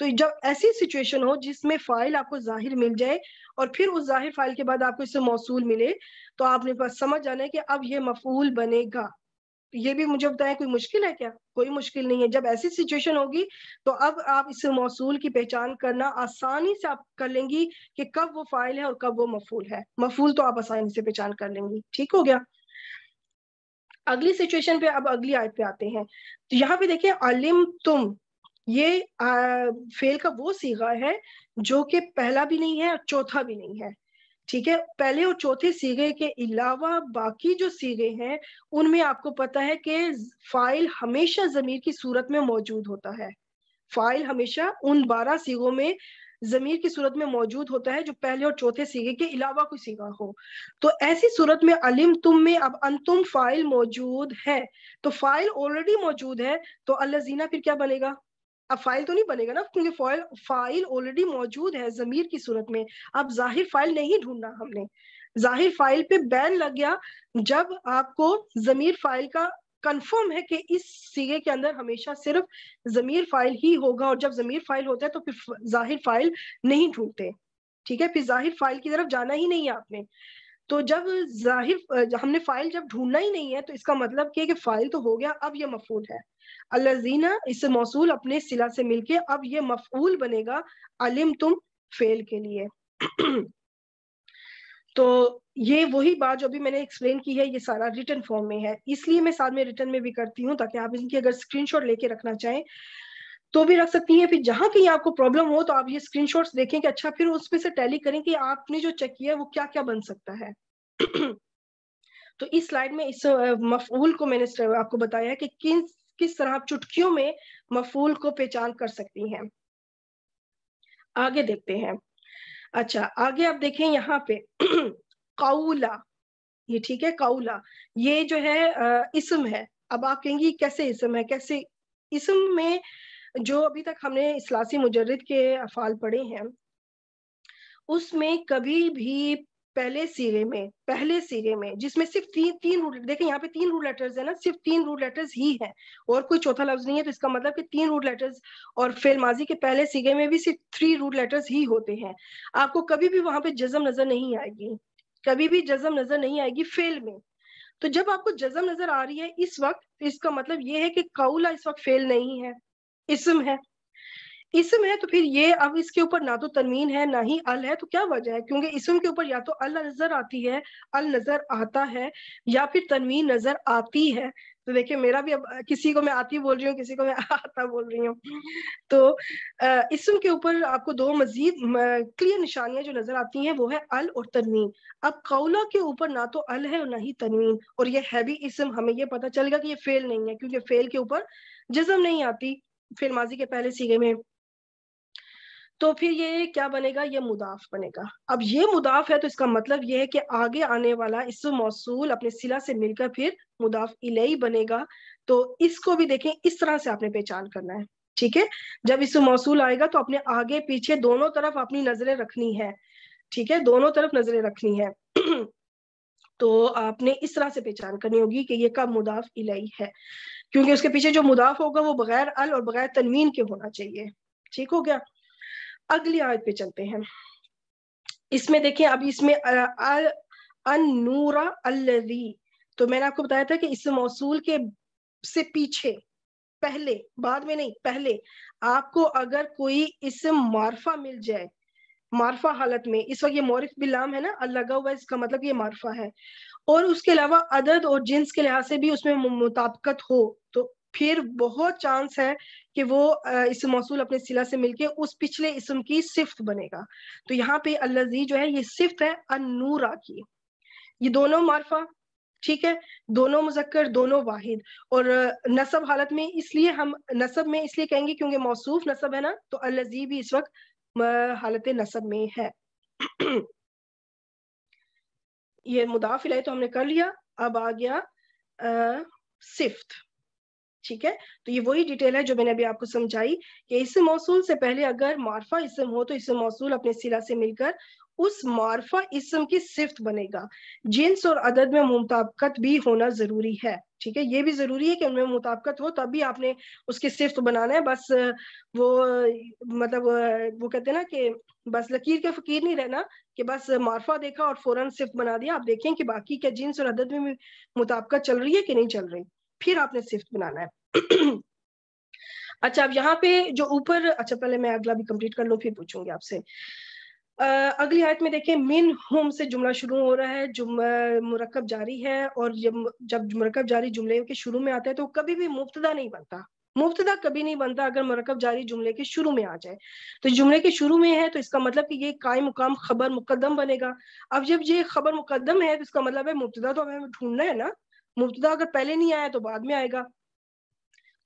तो जब ऐसी सिचुएशन हो जिसमें फाइल आपको जाहिर मिल जाए और फिर उस जाहिर फाइल के बाद आपको इससे मौसूल मिले तो आपने पास समझ जाना है कि अब ये मफूल बनेगा ये भी मुझे बताएं कोई मुश्किल है क्या कोई मुश्किल नहीं है जब ऐसी सिचुएशन होगी तो अब आप इस मौसूल की पहचान करना आसानी से आप कर लेंगी कि कब वो फाइल है और कब वो मफूल है मफूल तो आप आसानी से पहचान कर लेंगी ठीक हो गया अगली सिचुएशन पे अब अगली आयत पे आते हैं तो यहाँ पे देखिए अलिम तुम ये आ, फेल का वो सीगा है जो कि पहला भी नहीं है और चौथा भी नहीं है ठीक है पहले और चौथे सीगे के अलावा बाकी जो सीगे हैं उनमें आपको पता है कि फाइल हमेशा जमीर की सूरत में मौजूद होता है फाइल हमेशा उन बारह सीगों में जमीर की सूरत में मौजूद होता है जो पहले और चौथे सीगे के अलावा कोई सीगा हो तो ऐसी सूरत में अलिम तुम में अब अंतुम फाइल मौजूद है तो फाइल ऑलरेडी मौजूद है तो अल्लाजीना फिर क्या बनेगा अब फाइल तो नहीं बनेगा ना क्योंकि फाइल फाइल ऑलरेडी मौजूद है जमीर की सूरत में अब जाहिर फाइल नहीं ढूंढना हमने जाहिर फाइल पे बैन लग गया जब आपको जमीर फाइल का कंफर्म है कि इस सीगे के अंदर हमेशा सिर्फ जमीर फाइल ही होगा और जब जमीर फाइल होता है तो फिर जाहिर फाइल नहीं ढूंढते ठीक है फिर जाहिर फाइल की तरफ जाना ही नहीं है आपने तो जब जाहिर हमने फाइल जब ढूंढना ही नहीं है तो इसका मतलब कि फाइल तो हो गया अब ये मफूद है अल्लाजीना इस मौसूल अपने सिला से मिलके अब ये मफूल बनेगा अलिम तुम फेल के लिए तो ये वही बात जो अभी मैंने एक्सप्लेन की है ये सारा रिटर्न फॉर्म में है इसलिए मैं साथ में रिटर्न में भी करती हूँ ताकि आप इनकी अगर स्क्रीनशॉट लेके रखना चाहें तो भी रख सकती हैं फिर जहां कहीं आपको प्रॉब्लम हो तो आप ये स्क्रीनशॉट्स देखें कि अच्छा फिर उसमें से टैली करें कि आपने जो चेक किया है वो क्या क्या बन सकता है तो इस स्लाइड में इस मफूल को मैंने आपको बताया है कि किन किस तरह आप चुटकियों में मफूल को पहचान कर सकती हैं आगे देखते हैं अच्छा आगे आप देखें यहाँ पे काउला ये ठीक है काउला ये जो है इसम है अब आप कहेंगी कैसे इसम है कैसे इसम में जो अभी तक हमने इसलासी मुजरद के अफाल पढ़े हैं उसमें कभी भी पहले सिरे में पहले सिरे में जिसमें सिर्फ ती, तीन रूट देखे यहाँ पे तीन रूट लेटर्स है ना सिर्फ तीन रूट लेटर्स ही है और कोई चौथा लफ्ज नहीं है तो इसका मतलब कि तीन रूट लेटर्स और फेल माजी के पहले सिरे में भी सिर्फ थ्री रूट लेटर्स ही होते हैं आपको कभी भी वहां पे जजम नजर नहीं आएगी कभी भी जजम नजर नहीं आएगी फेल में तो जब आपको जजम नजर आ रही है इस वक्त तो इसका मतलब ये है कि काउला इस वक्त फेल नहीं है इसम है इसम है तो फिर ये अब इसके ऊपर ना तो तनवीन है ना ही अल है तो क्या वजह है क्योंकि इसम के ऊपर या तो अल नजर आती है अल नजर आता है या फिर तनवीन नजर आती है तो देखिये मेरा भी अब किसी को मैं आती बोल रही हूँ किसी को मैं आता बोल रही हूँ तो इसम के ऊपर आपको दो मजीद क्लियर निशानियां जो नजर आती हैं वो है अल और तनवीन अब कौला के ऊपर ना तो अल है और ना ही तनवीन और ये हैवी इसम हमें ये पता चलेगा कि ये फेल नहीं है क्योंकि फेल के ऊपर जज्म नहीं आती फिर माजी के पहले सीगे में तो फिर ये क्या बनेगा ये मुदाफ बनेगा अब ये मुदाफ है तो इसका मतलब ये है कि आगे आने वाला इस मौसूल अपने सिला से मिलकर फिर मुदाफ इलेही बनेगा तो इसको भी देखें इस तरह से आपने पहचान करना है ठीक है जब इस मौसूल आएगा तो अपने आगे पीछे दोनों तरफ अपनी नजरें रखनी है ठीक है दोनों तरफ नजरें रखनी है तो आपने इस तरह से पहचान करनी होगी कि ये कब मुदाफ इलाई है क्योंकि उसके पीछे जो मुदाफ होगा वो बगैर अल और बगैर तनवीन के होना चाहिए ठीक हो गया अगली आयत पे चलते हैं इसमें देखें अब इसमें अनूरा अल्लजी तो मैंने आपको बताया था कि इस मौसूल के से पीछे पहले बाद में नहीं पहले आपको अगर कोई इस मारफा मिल जाए मारफा हालत में इस वक्त ये मौरफ बिलाम है ना लगा हुआ इसका मतलब ये मारफा है और उसके अलावा अदद और जिन्स के लिहाज से भी उसमें मुताबकत हो तो फिर बहुत चांस है कि वो इस मौसू अपने सिला से मिलके उस पिछले इसम की सिफ्त बनेगा तो यहाँ पे अल्लाजी जो है ये सिफ्त है अनूरा की ये दोनों मार्फा ठीक है दोनों मुजक्कर दोनों वाहिद और नसब हालत में इसलिए हम नसब में इसलिए कहेंगे क्योंकि मौसूफ नसब है ना तो अल्लाजी भी इस वक्त हालत नसब में है ये मुदाफिल है तो हमने कर लिया अब आ गया आ, सिफ्त ठीक है तो ये वही डिटेल है जो मैंने अभी आपको समझाई कि इस मौसू से पहले अगर मारफा इसम हो तो इस मौसू अपने सिला से मिलकर उस मारफा इसम की सिफ्त बनेगा जिन्स और अदद में मुताबकत भी होना जरूरी है ठीक है ये भी जरूरी है कि उनमें मुताबकत हो तभी आपने उसकी सिफ्त बनाना है बस वो मतलब वो कहते हैं ना कि बस लकीर के फकीर नहीं रहना कि बस मारफा देखा और फौरन सिफ्त बना दिया आप देखें कि बाकी क्या जिन्स और अदद में मुताबकत चल रही है कि नहीं चल रही फिर आपने सिफ्त बनाना है अच्छा अब यहाँ पे जो ऊपर अच्छा पहले मैं अगला भी कंप्लीट कर लू फिर पूछूंगी आपसे अगली आयत में देखें मिन होम से जुमला शुरू हो रहा है जुम मुरकब जारी है और जब जब मुरकब जारी जुमले के शुरू में आता है तो कभी भी मुफ्तदा नहीं बनता मुफ्तदा कभी नहीं बनता अगर मरकब जारी जुमले के शुरू में आ जाए तो जुमले के शुरू में है तो इसका मतलब कि ये कायम मुकाम खबर मुकदम बनेगा अब जब ये खबर मुकदम है तो इसका मतलब है मुफ्तदा तो हमें ढूंढना है ना मुफ्तदा अगर पहले नहीं आया तो बाद में आएगा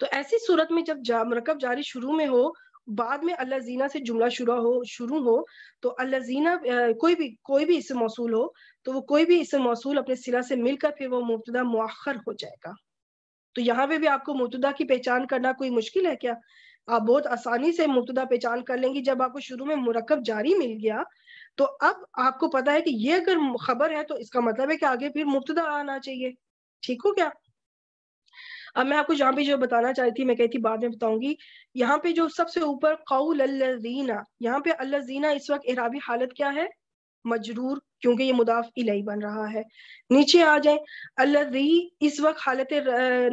तो ऐसी सूरत में जब जा, मरकब जारी शुरू में हो बाद में अल्लाजीना से जुमला शुरू हो शुरू हो तो अल्लाजीना कोई भी कोई भी इसम मौसू हो तो वो कोई भी इसम मौसू अपने सिला से मिलकर फिर वो मुबतदा मौखर हो जाएगा तो यहाँ पे भी आपको मुबतदा की पहचान करना कोई मुश्किल है क्या आप बहुत आसानी से मुबतदा पहचान कर लेंगी जब आपको शुरू में मुरकब जारी मिल गया तो अब आपको पता है कि ये अगर खबर है तो इसका मतलब है कि आगे फिर मुबतदा आना चाहिए ठीक हो क्या अब मैं आपको यहाँ पे जो बताना चाह रही थी मैं कहती बाद में बताऊंगी यहाँ पे जो सबसे ऊपर कौल अल्लाजीना यहाँ पे अल्लाजीना इस वक्त इराबी हालत क्या है मजरूर क्योंकि ये मुदाफ इलाई बन रहा है नीचे आ जाए अल्लाजी इस वक्त हालत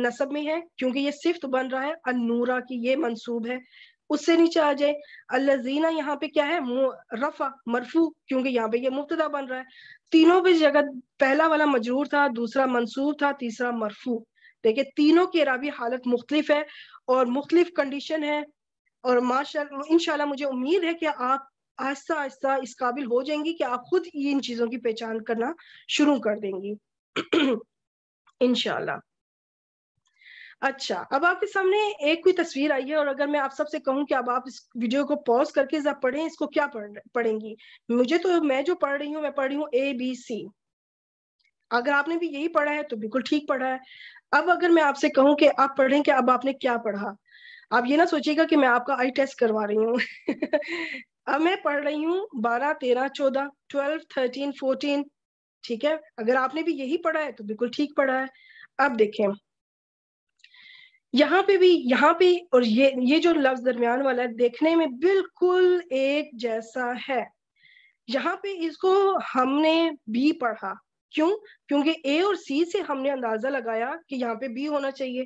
नसब में है क्योंकि ये सिफ्त बन रहा है अनूरा की ये मनसूब है उससे नीचे आ जाए अल्लाजीना यहाँ पे क्या है रफा मरफू क्योंकि यहाँ पे ये मुफ्तदा बन रहा है तीनों पे जगह पहला वाला मजरूर था दूसरा मंसूर था तीसरा मरफू देखिए तीनों की रावी हालत मुख्तलिफ है और मुख्तलिफ कंडीशन है और माशा इनशाला मुझे उम्मीद है कि आप आहिस्ता आहिस्ता इस काबिल हो जाएंगी कि आप खुद इन चीज़ों की पहचान करना शुरू कर देंगी इनशाला अच्छा अब आपके सामने एक कोई तस्वीर आई है और अगर मैं आप सबसे कहूं कि अब आप इस वीडियो को पॉज करके जब पढ़ें इसको क्या पढ़ पढ़ेंगी मुझे तो मैं जो पढ़ रही हूँ मैं पढ़ रही हूँ ए बी सी अगर आपने भी यही पढ़ा है तो बिल्कुल ठीक पढ़ा है अब अगर मैं आपसे कहूं कि आप पढ़ें कि अब आपने क्या पढ़ा आप ये ना सोचिएगा कि मैं आपका आई टेस्ट करवा रही हूँ अब मैं पढ़ रही हूँ बारह तेरह चौदह ट्वेल्व थर्टीन फोर्टीन ठीक है अगर आपने भी यही पढ़ा है तो बिल्कुल ठीक पढ़ा है अब देखें यहाँ पे भी यहाँ पे और ये ये जो लफ्ज दरमियान वाला है देखने में बिल्कुल एक जैसा है यहाँ पे इसको हमने भी पढ़ा क्यों क्योंकि ए और सी से हमने अंदाजा लगाया कि यहाँ पे बी होना चाहिए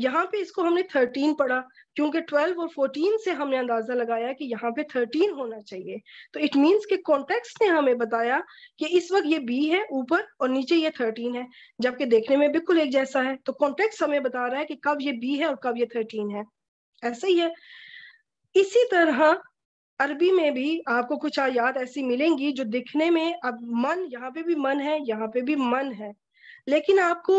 यहाँ पे इसको हमने थर्टीन पढ़ा क्योंकि ट्वेल्व और फोर्टीन से हमने अंदाजा लगाया कि यहाँ पे थर्टीन होना चाहिए तो इट मीन्स के कॉन्टेक्स्ट ने हमें बताया कि इस वक्त ये बी है ऊपर और नीचे ये थर्टीन है जबकि देखने में बिल्कुल एक जैसा है तो कॉन्टेक्स्ट हमें बता रहा है कि कब ये बी है और कब ये थर्टीन है ऐसा ही है इसी तरह अरबी में भी आपको कुछ आयात ऐसी मिलेंगी जो दिखने में अब मन यहाँ पे भी मन है यहाँ पे भी मन है लेकिन आपको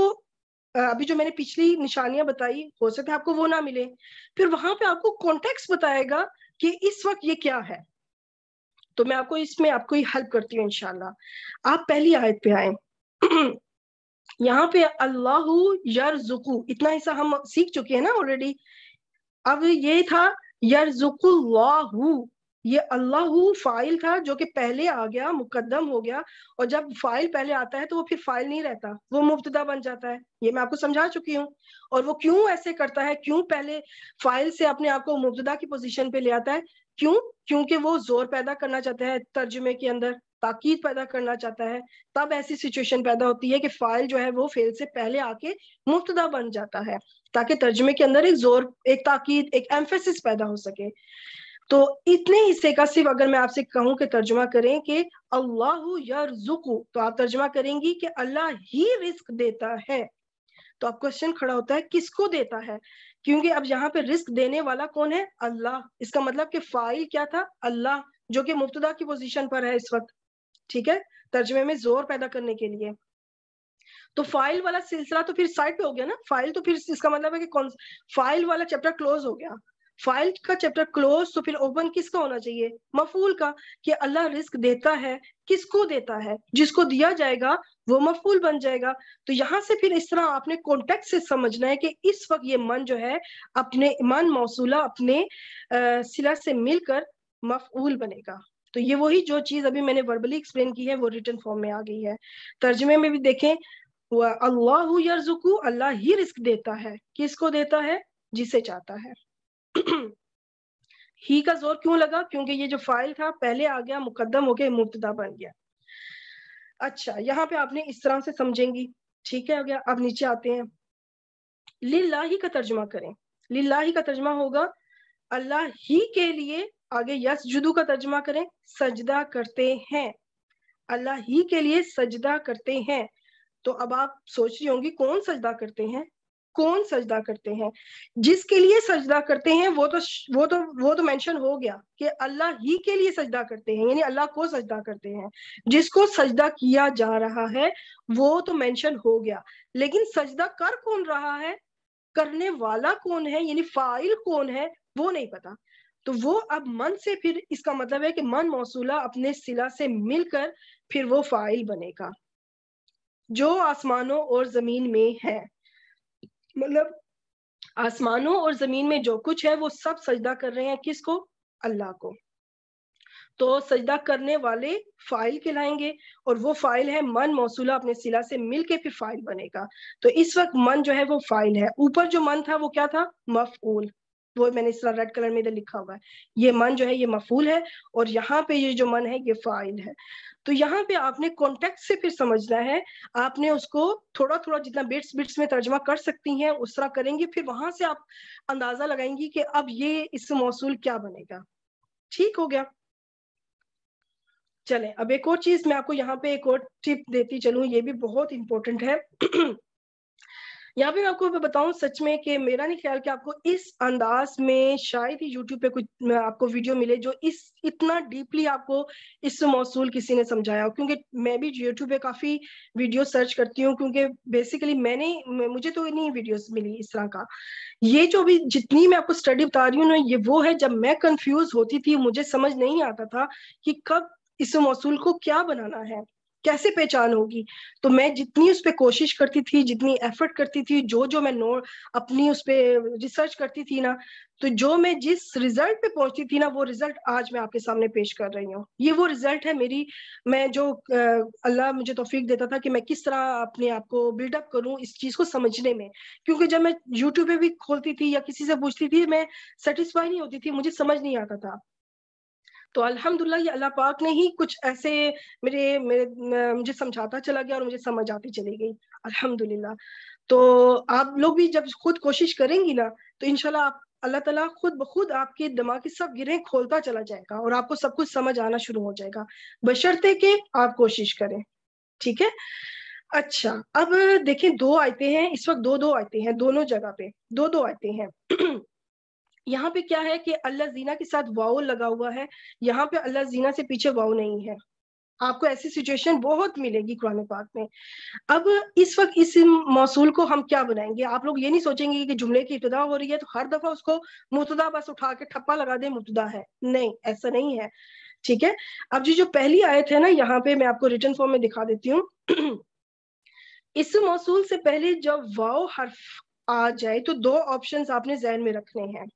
अभी जो मैंने पिछली निशानियां बताई हो सकता है आपको वो ना मिले फिर वहां पे आपको कॉन्टेक्स्ट बताएगा कि इस वक्त ये क्या है तो मैं आपको इसमें आपको ही हेल्प करती हूँ इनशाला आप पहली आयत पे आए यहाँ पे अल्लाह जुकू इतना हिस्सा हम सीख चुके हैं ना ऑलरेडी अब ये था जुकू ये अल्लाह फाइल था जो कि पहले आ गया मुकदम हो गया और जब फाइल पहले आता है तो वो फिर फाइल नहीं रहता वो मुफ्तदा बन जाता है ये मैं आपको समझा चुकी हूँ और वो क्यों ऐसे करता है क्यों पहले फाइल से अपने आप को मुफ्तदा की पोजीशन पे ले आता है क्यों क्योंकि वो जोर पैदा करना चाहता है तर्जुमे के अंदर ताकीद पैदा करना चाहता है तब ऐसी सिचुएशन पैदा होती है कि फाइल जो है वो फेल से पहले आके मुफ्तदा बन जाता है ताकि तर्जुमे के अंदर एक जोर एक ताकीद एक एम्फेसिस पैदा हो सके तो इतने हिस्से का सिर्फ अगर मैं आपसे कहूं कि तर्जुमा करें कि अल्लाह यरजुकु तो आप तर्जुमा करेंगी कि अल्लाह ही रिस्क देता है तो अब क्वेश्चन खड़ा होता है किसको देता है क्योंकि अब यहाँ पे रिस्क देने वाला कौन है अल्लाह इसका मतलब कि फाइल क्या था अल्लाह जो कि मुफ्तदा की पोजीशन पर है इस वक्त ठीक है तर्जुमे में जोर पैदा करने के लिए तो फाइल वाला सिलसिला तो फिर साइड पे हो गया ना फाइल तो फिर इसका मतलब है कि कौन फाइल वाला चैप्टर क्लोज हो गया फाइल का चैप्टर क्लोज तो फिर ओपन किसका होना चाहिए मफूल का कि अल्लाह रिस्क देता है किसको देता है जिसको दिया जाएगा वो मफूल बन जाएगा तो यहाँ से फिर इस तरह आपने कॉन्टेक्ट से समझना है कि इस वक्त ये मन जो है अपने मन मौसूला अपने सिला से मिलकर मफूल बनेगा तो ये वही जो चीज अभी मैंने वर्बली एक्सप्लेन की है वो रिटर्न फॉर्म में आ गई है तर्जमे में भी देखें अल्लाह यरजुकू अल्लाह ही रिस्क देता है किसको देता है जिसे चाहता है ही का जोर क्यों लगा क्योंकि ये जो फाइल था पहले आ गया मुकदम होके मुबतदा बन गया अच्छा यहाँ पे आपने इस तरह से समझेंगी ठीक है हो गया अब नीचे आते हैं ही का तर्जमा करें ही का तर्जमा होगा अल्लाह ही के लिए आगे यस जुदू का तर्जमा करें सजदा करते हैं अल्लाह ही के लिए सजदा करते हैं तो अब आप सोच रही होंगी कौन सजदा करते हैं कौन सजदा करते हैं जिसके लिए सजदा करते हैं वो तो वो तो वो तो मेंशन हो गया कि अल्लाह ही के लिए सजदा करते हैं यानी अल्लाह को सजदा करते हैं जिसको सजदा किया जा रहा है वो तो मेंशन हो गया लेकिन सजदा कर कौन रहा है करने वाला कौन है यानी फाइल कौन है वो नहीं पता तो वो अब मन से फिर इसका मतलब है कि मन मौसूला अपने सिला से मिलकर फिर वो फाइल बनेगा जो आसमानों और जमीन में है मतलब आसमानों और जमीन में जो कुछ है वो सब सजदा कर रहे हैं किसको अल्लाह को तो सजदा करने वाले फाइल कहलाएंगे और वो फाइल है मन मौसूला अपने सिला से मिल के फिर फाइल बनेगा तो इस वक्त मन जो है वो फाइल है ऊपर जो मन था वो क्या था मफूल वो मैंने इस रेड कलर में इधर लिखा हुआ है ये मन जो है ये मफूल है और यहाँ पे ये जो मन है ये फाइल है तो यहाँ पे आपने कॉन्टेक्ट से फिर समझना है आपने उसको थोड़ा थोड़ा जितना बिट्स बिट्स में तर्जमा कर सकती हैं उस तरह करेंगी फिर वहां से आप अंदाजा लगाएंगी कि अब ये इस मौसू क्या बनेगा ठीक हो गया चले अब एक और चीज मैं आपको यहाँ पे एक और टिप देती चलू ये भी बहुत इंपॉर्टेंट है या फिर आपको मैं बताऊं सच में कि मेरा नहीं ख्याल कि आपको इस अंदाज में शायद ही यूट्यूब पे कुछ आपको वीडियो मिले जो इस इतना डीपली आपको इस मौसू किसी ने समझाया हो क्योंकि मैं भी यूट्यूब पे काफ़ी वीडियो सर्च करती हूँ क्योंकि बेसिकली मैंने मुझे तो इन वीडियो मिली इस तरह का ये जो भी जितनी मैं आपको स्टडी बता रही हूँ ना ये वो है जब मैं कंफ्यूज होती थी मुझे समझ नहीं आता था कि कब इस मौसू को क्या बनाना है कैसे पहचान होगी तो मैं जितनी उस पर कोशिश करती थी जितनी एफर्ट करती थी जो जो मैं नो अपनी उस पर रिसर्च करती थी ना तो जो मैं जिस रिजल्ट पे पहुंचती थी ना वो रिजल्ट आज मैं आपके सामने पेश कर रही हूँ ये वो रिजल्ट है मेरी मैं जो अल्लाह मुझे तोफीक देता था कि मैं किस तरह अपने आप को बिल्डअप करूँ इस चीज को समझने में क्योंकि जब मैं यूट्यूब पे भी खोलती थी या किसी से पूछती थी मैं सेटिस्फाई नहीं होती थी मुझे समझ नहीं आता था तो अल्हम्दुलिल्लाह ये अल्लाह पाक ने ही कुछ ऐसे मेरे मेरे मुझे समझाता चला गया और मुझे समझ आती चली गई अल्हम्दुलिल्लाह तो आप लोग भी जब खुद कोशिश करेंगी ना तो इनशाला आप अल्लाह तला खुद ब खुद आपके दिमाग की सब गिरें खोलता चला जाएगा और आपको सब कुछ समझ आना शुरू हो जाएगा बशर्ते कि आप कोशिश करें ठीक है अच्छा अब देखें दो आयते हैं इस वक्त दो दो आयते हैं दोनों जगह पे दो दो आयते हैं यहाँ पे क्या है कि अल्लाह जीना के साथ वाओ लगा हुआ है यहाँ पे अल्लाह जीना से पीछे वाओ नहीं है आपको ऐसी सिचुएशन बहुत मिलेगी कुरान पाक में अब इस वक्त इस मौसूल को हम क्या बनाएंगे आप लोग ये नहीं सोचेंगे कि जुमले की इब्तदा हो रही है तो हर दफा उसको मुतदा बस उठा के ठप्पा लगा दे मुतदा है नहीं ऐसा नहीं है ठीक है अब जी जो पहली आयत है ना यहाँ पे मैं आपको रिटर्न फॉर्म में दिखा देती हूँ इस मौसूल से पहले जब वाओ हर्फ आ जाए तो दो ऑप्शंस आपने जहन में रखने हैं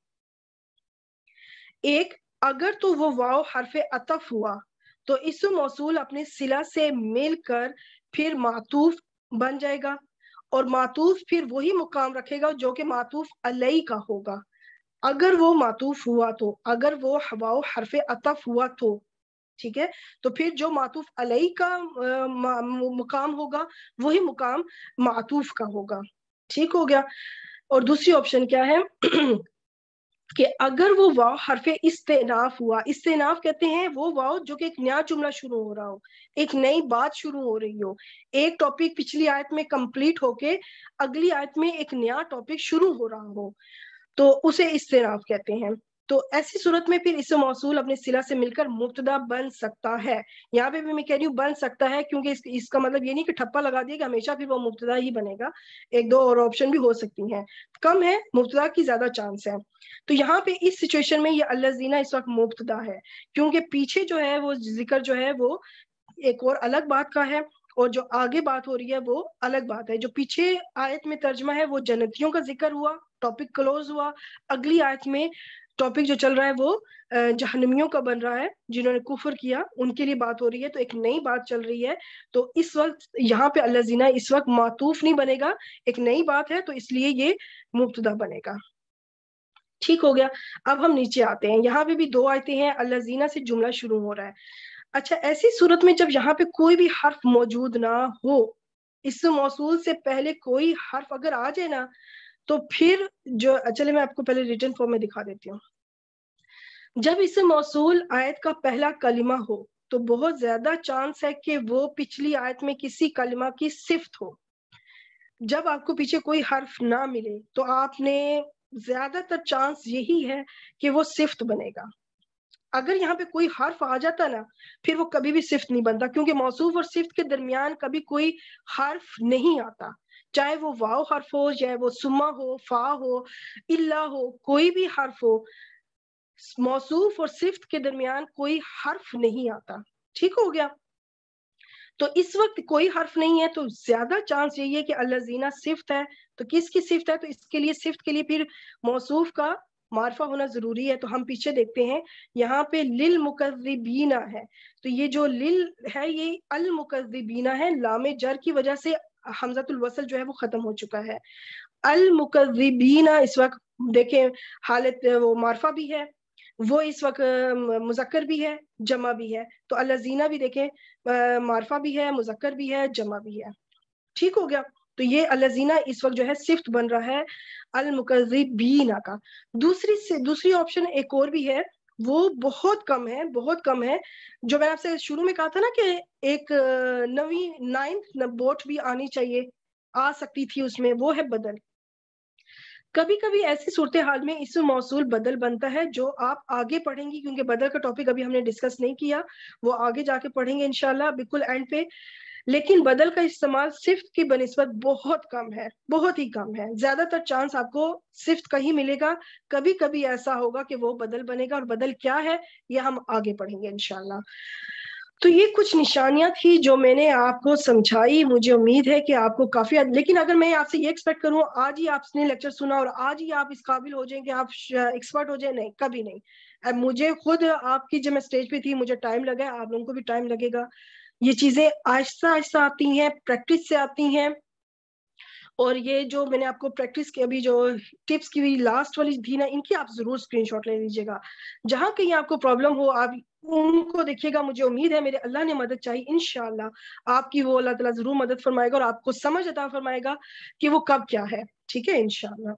एक अगर तो वो वाव हरफ अतफ हुआ तो इस मौसूल अपने सिला से मिलकर फिर मातूफ बन जाएगा और मातूफ फिर वही मुकाम रखेगा जो कि मातूफ अलई का होगा अगर वो मातूफ हुआ तो अगर वो हवाओ हरफ अतफ हुआ तो ठीक है तो फिर जो मातूफ अलई का आ, मुकाम होगा वही मुकाम मातूफ का होगा ठीक हो गया और दूसरी ऑप्शन क्या है कि अगर वो वाव हरफे इस्तेनाफ हुआ इस्तेनाफ कहते हैं वो वाव जो कि एक नया जुमला शुरू हो रहा हो एक नई बात शुरू हो रही हो एक टॉपिक पिछली आयत में कंप्लीट होके अगली आयत में एक नया टॉपिक शुरू हो रहा हो तो उसे इस्तेनाफ कहते हैं तो ऐसी सूरत में फिर इसे मौसूल अपने सिला से मिलकर मुबतदा बन सकता है यहाँ पे भी मैं कह रही हूँ बन सकता है क्योंकि इस, इसका मतलब ये नहीं कि ठप्पा लगा दिया कि हमेशा फिर वो मुबतदा ही बनेगा एक दो और ऑप्शन भी हो सकती हैं कम है मुबतदा की ज्यादा चांस है तो यहाँ पे इस सिचुएशन में ये अल्लाजीना इस वक्त मुबतदा है क्योंकि पीछे जो है वो जिक्र जो है वो एक और अलग बात का है और जो आगे बात हो रही है वो अलग बात है जो पीछे आयत में तर्जमा है वो जन्नतियों का जिक्र हुआ टॉपिक क्लोज हुआ अगली आयत में टॉपिक जो चल रहा है वो जहनमियों का बन रहा है जिन्होंने कुफर किया उनके लिए बात हो रही है तो एक नई बात चल रही है तो इस वक्त यहाँ पे अल्लाजीना इस वक्त मातूफ नहीं बनेगा एक नई बात है तो इसलिए ये मुबतदा बनेगा ठीक हो गया अब हम नीचे आते हैं यहाँ पे भी दो आते हैं अल्लाह जीना से जुमला शुरू हो रहा है अच्छा ऐसी सूरत में जब यहाँ पे कोई भी हर्फ मौजूद ना हो इस मौसूल से पहले कोई हर्फ अगर आ जाए ना तो फिर जो चले मैं आपको पहले रिटर्न फॉर्म में दिखा देती हूँ जब इसे मौसूल आयत का पहला कलिमा हो तो बहुत ज्यादा चांस है कि वो पिछली आयत में किसी कलिमा की सिफ्त हो जब आपको पीछे कोई हर्फ ना मिले तो आपने ज्यादातर चांस यही है कि वो सिफ्त बनेगा अगर यहाँ पे कोई हर्फ आ जाता ना फिर वो कभी भी सिफ्त नहीं बनता क्योंकि मौसूफ और सिफ्त के दरमियान कभी कोई हर्फ नहीं आता चाहे वो वाव हर्फ हो चाहे वो सुमा हो फा हो इल्ला हो कोई भी हर्फ हो मौसूफ और सिफ्त के दरमियान कोई हर्फ नहीं आता ठीक हो गया तो इस वक्त कोई हर्फ नहीं है तो ज्यादा चांस यही है कि अल्लाह जीना सिफ्त है तो किसकी सिफ्त है तो इसके लिए सिफ्त के लिए फिर मौसूफ का मारफा होना जरूरी है तो हम पीछे देखते हैं यहाँ पे लिल मुकदबीना है तो ये जो लिल है ये अल मुकदीना है लामे जर की वजह से हमजतुल वसल जो है वो खत्म हो चुका है अल मुकर्रबीना इस वक्त देखें हालत वो मारफा भी है वो इस वक्त मुजक्कर भी है जमा भी है तो अलजीना भी देखें मारफा भी है मुजक्कर भी है जमा भी है ठीक हो गया तो ये अलजीना इस वक्त जो है सिफ्त बन रहा है अल मुकर्रबीना का दूसरी से दूसरी ऑप्शन एक और भी है वो बहुत कम है बहुत कम है जो मैंने आपसे शुरू में कहा था ना कि एक नवी नाइन्थ बोट भी आनी चाहिए आ सकती थी उसमें वो है बदल कभी कभी ऐसी सूरत हाल में इस मौसू बदल बनता है जो आप आगे पढ़ेंगी क्योंकि बदल का टॉपिक अभी हमने डिस्कस नहीं किया वो आगे जाके पढ़ेंगे इनशाला बिल्कुल एंड पे लेकिन बदल का इस्तेमाल सिफ्ट की बनस्बत बहुत कम है बहुत ही कम है ज्यादातर चांस आपको सिफ्ट का ही मिलेगा कभी कभी ऐसा होगा कि वो बदल बनेगा और बदल क्या है यह हम आगे पढ़ेंगे इनशाला तो ये कुछ निशानियां थी जो मैंने आपको समझाई मुझे उम्मीद है कि आपको काफी लेकिन अगर मैं आपसे ये एक्सपेक्ट करूं आज ही आपने लेक्चर सुना और आज ही आप इस काबिल हो जाएं कि आप एक्सपर्ट हो जाए नहीं कभी नहीं मुझे खुद आपकी जब मैं स्टेज पे थी मुझे टाइम लगा आप लोगों को भी टाइम लगेगा ये चीजें आहिस्ता आहिस्ता आती हैं प्रैक्टिस से आती हैं और ये जो मैंने आपको प्रैक्टिस की अभी जो टिप्स की हुई लास्ट वाली थी ना इनकी आप जरूर स्क्रीनशॉट ले लीजिएगा जहां कहीं आपको प्रॉब्लम हो आप उनको देखिएगा मुझे उम्मीद है मेरे अल्लाह ने मदद चाहिए इन आपकी वो अल्लाह तला जरूर मदद फरमाएगा और आपको समझ अता फरमाएगा कि वो कब क्या है ठीक है इनशाला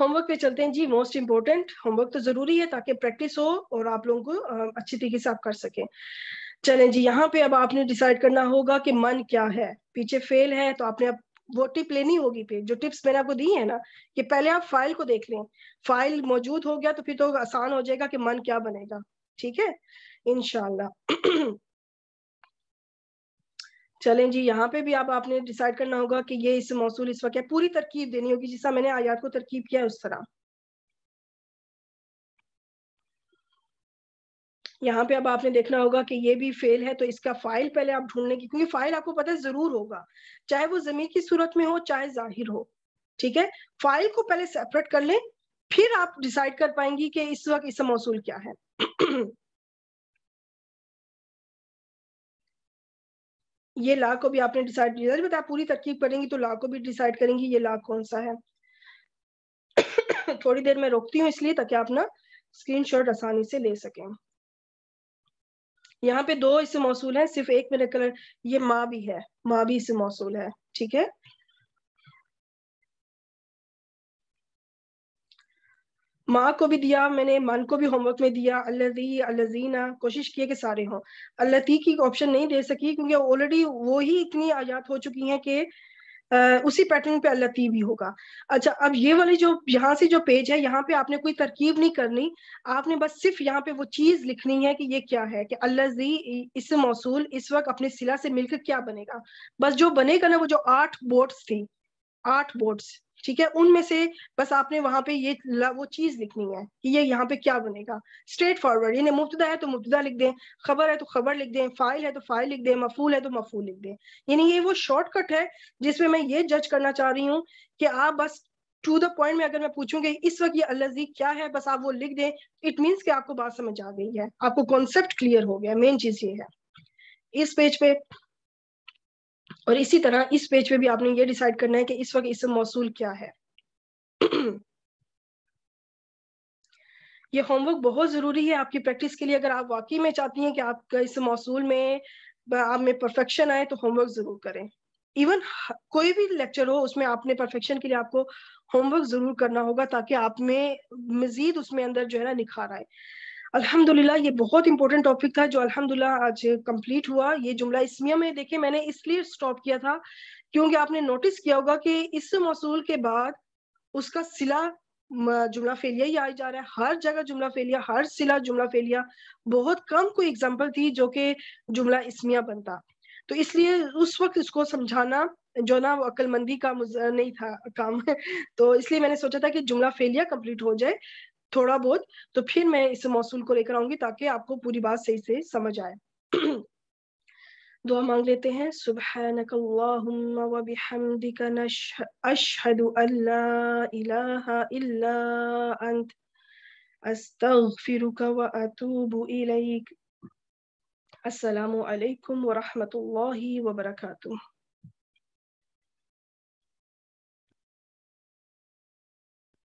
होमवर्क पे चलते हैं जी मोस्ट इम्पोर्टेंट होमवर्क तो जरूरी है ताकि प्रैक्टिस हो और आप लोगों को अच्छी तरीके से आप कर सकें चले जी यहाँ पे अब आपने डिसाइड करना होगा कि मन क्या है पीछे फेल है तो आपने अब वो टिप लेनी होगी फिर जो टिप्स मैंने आपको दी है ना कि पहले आप फाइल को देख लें फाइल मौजूद हो गया तो फिर तो आसान हो जाएगा कि मन क्या बनेगा ठीक है इनशाला चलें जी यहाँ पे भी आप आपने डिसाइड करना होगा कि ये इस मौसू इस वक्त पूरी तरकीब देनी होगी जिस तरह मैंने आयात को तरकीब किया है उस तरह यहाँ पे अब आपने देखना होगा कि ये भी फेल है तो इसका फाइल पहले आप ढूंढने की क्योंकि फाइल आपको पता है जरूर होगा चाहे वो जमीन की सूरत में हो चाहे जाहिर हो ठीक है फाइल को पहले सेपरेट कर लें फिर आप डिसाइड कर पाएंगी कि इस वक्त इसका मौसू क्या है ये ला को भी आपने डिसाइड किया बताया पूरी तरकीब करेंगी तो ला को भी डिसाइड करेंगी ये ला कौन सा है थोड़ी देर में रोकती हूँ इसलिए ताकि आप ना स्क्रीनशॉट आसानी से ले सकें यहाँ पे दो इससे मौसू है सिर्फ एक मेरा कलर ये माँ भी है माँ भी इसे मौसू है ठीक है माँ को भी दिया मैंने मन को भी होमवर्क में दिया अल्लजी अल्लजीना कोशिश किए कि सारे हों अल्लाह की ऑप्शन नहीं दे सकी क्योंकि ऑलरेडी वो ही इतनी आयात हो चुकी हैं कि उसी पैटर्न पे अल्लफी भी होगा अच्छा अब ये वाली जो यहाँ से जो पेज है यहाँ पे आपने कोई तरकीब नहीं करनी आपने बस सिर्फ यहाँ पे वो चीज लिखनी है कि ये क्या है कि अल्लाजी इस मौसूल इस वक्त अपने सिला से मिलकर क्या बनेगा बस जो बनेगा ना वो जो आठ बोर्ड्स थी आठ बोर्ड्स ठीक है उनमें से बस आपने वहां पे ये वो चीज लिखनी है कि ये यहाँ पे क्या बनेगा स्ट्रेट फॉरवर्ड यानी मुबतदा है तो मुबतदा लिख दें खबर है तो खबर लिख दें फाइल है तो फाइल लिख दें मफूल है तो मफूल लिख दें यानी ये वो शॉर्टकट है जिसमें मैं ये जज करना चाह रही हूँ कि आप बस टू द पॉइंट में अगर मैं पूछूंगी इस वक्त ये अलजी क्या है बस आप वो लिख दें इट मीन्स कि आपको बात समझ आ गई है आपको कॉन्सेप्ट क्लियर हो गया मेन चीज ये है इस पेज पे और इसी तरह इस पेज पे भी आपने ये डिसाइड करना है कि इस वक्त इसमें मौसू क्या है ये होमवर्क बहुत ज़रूरी है आपकी प्रैक्टिस के लिए अगर आप वाकई में चाहती हैं कि आपका इस मौसू में आप में परफेक्शन आए तो होमवर्क ज़रूर करें इवन कोई भी लेक्चर हो उसमें आपने परफेक्शन के लिए आपको होमवर्क ज़रूर करना होगा ताकि आप में मज़ीद उसमें अंदर जो है ना निखार आए अल्हम्दुलिल्लाह ये बहुत इंपॉर्टेंट टॉपिक था जो अल्हम्दुलिल्लाह आज कंप्लीट हुआ ये जुमला इसमिया में देखे मैंने इसलिए स्टॉप किया था क्योंकि आपने नोटिस किया होगा कि इस मौसूल के बाद उसका सिला जुमला फेलिया ही आया जा रहा है हर जगह जुमला फेलिया हर सिला जुमला फेलिया बहुत कम कोई एग्जाम्पल थी जो कि जुमला इसमिया बनता तो इसलिए उस वक्त इसको समझाना जो ना वो अक्लमंदी का नहीं था काम तो इसलिए मैंने सोचा था कि जुमला फेलिया कंप्लीट हो जाए थोड़ा बहुत तो फिर मैं इस मौसूल को लेकर आऊंगी ताकि आपको पूरी बात सही से समझ आए दुआ मांग लेते हैं सुबह व अस्सलाम वालेकुम व रहमतुल्लाहि व बरकातुहू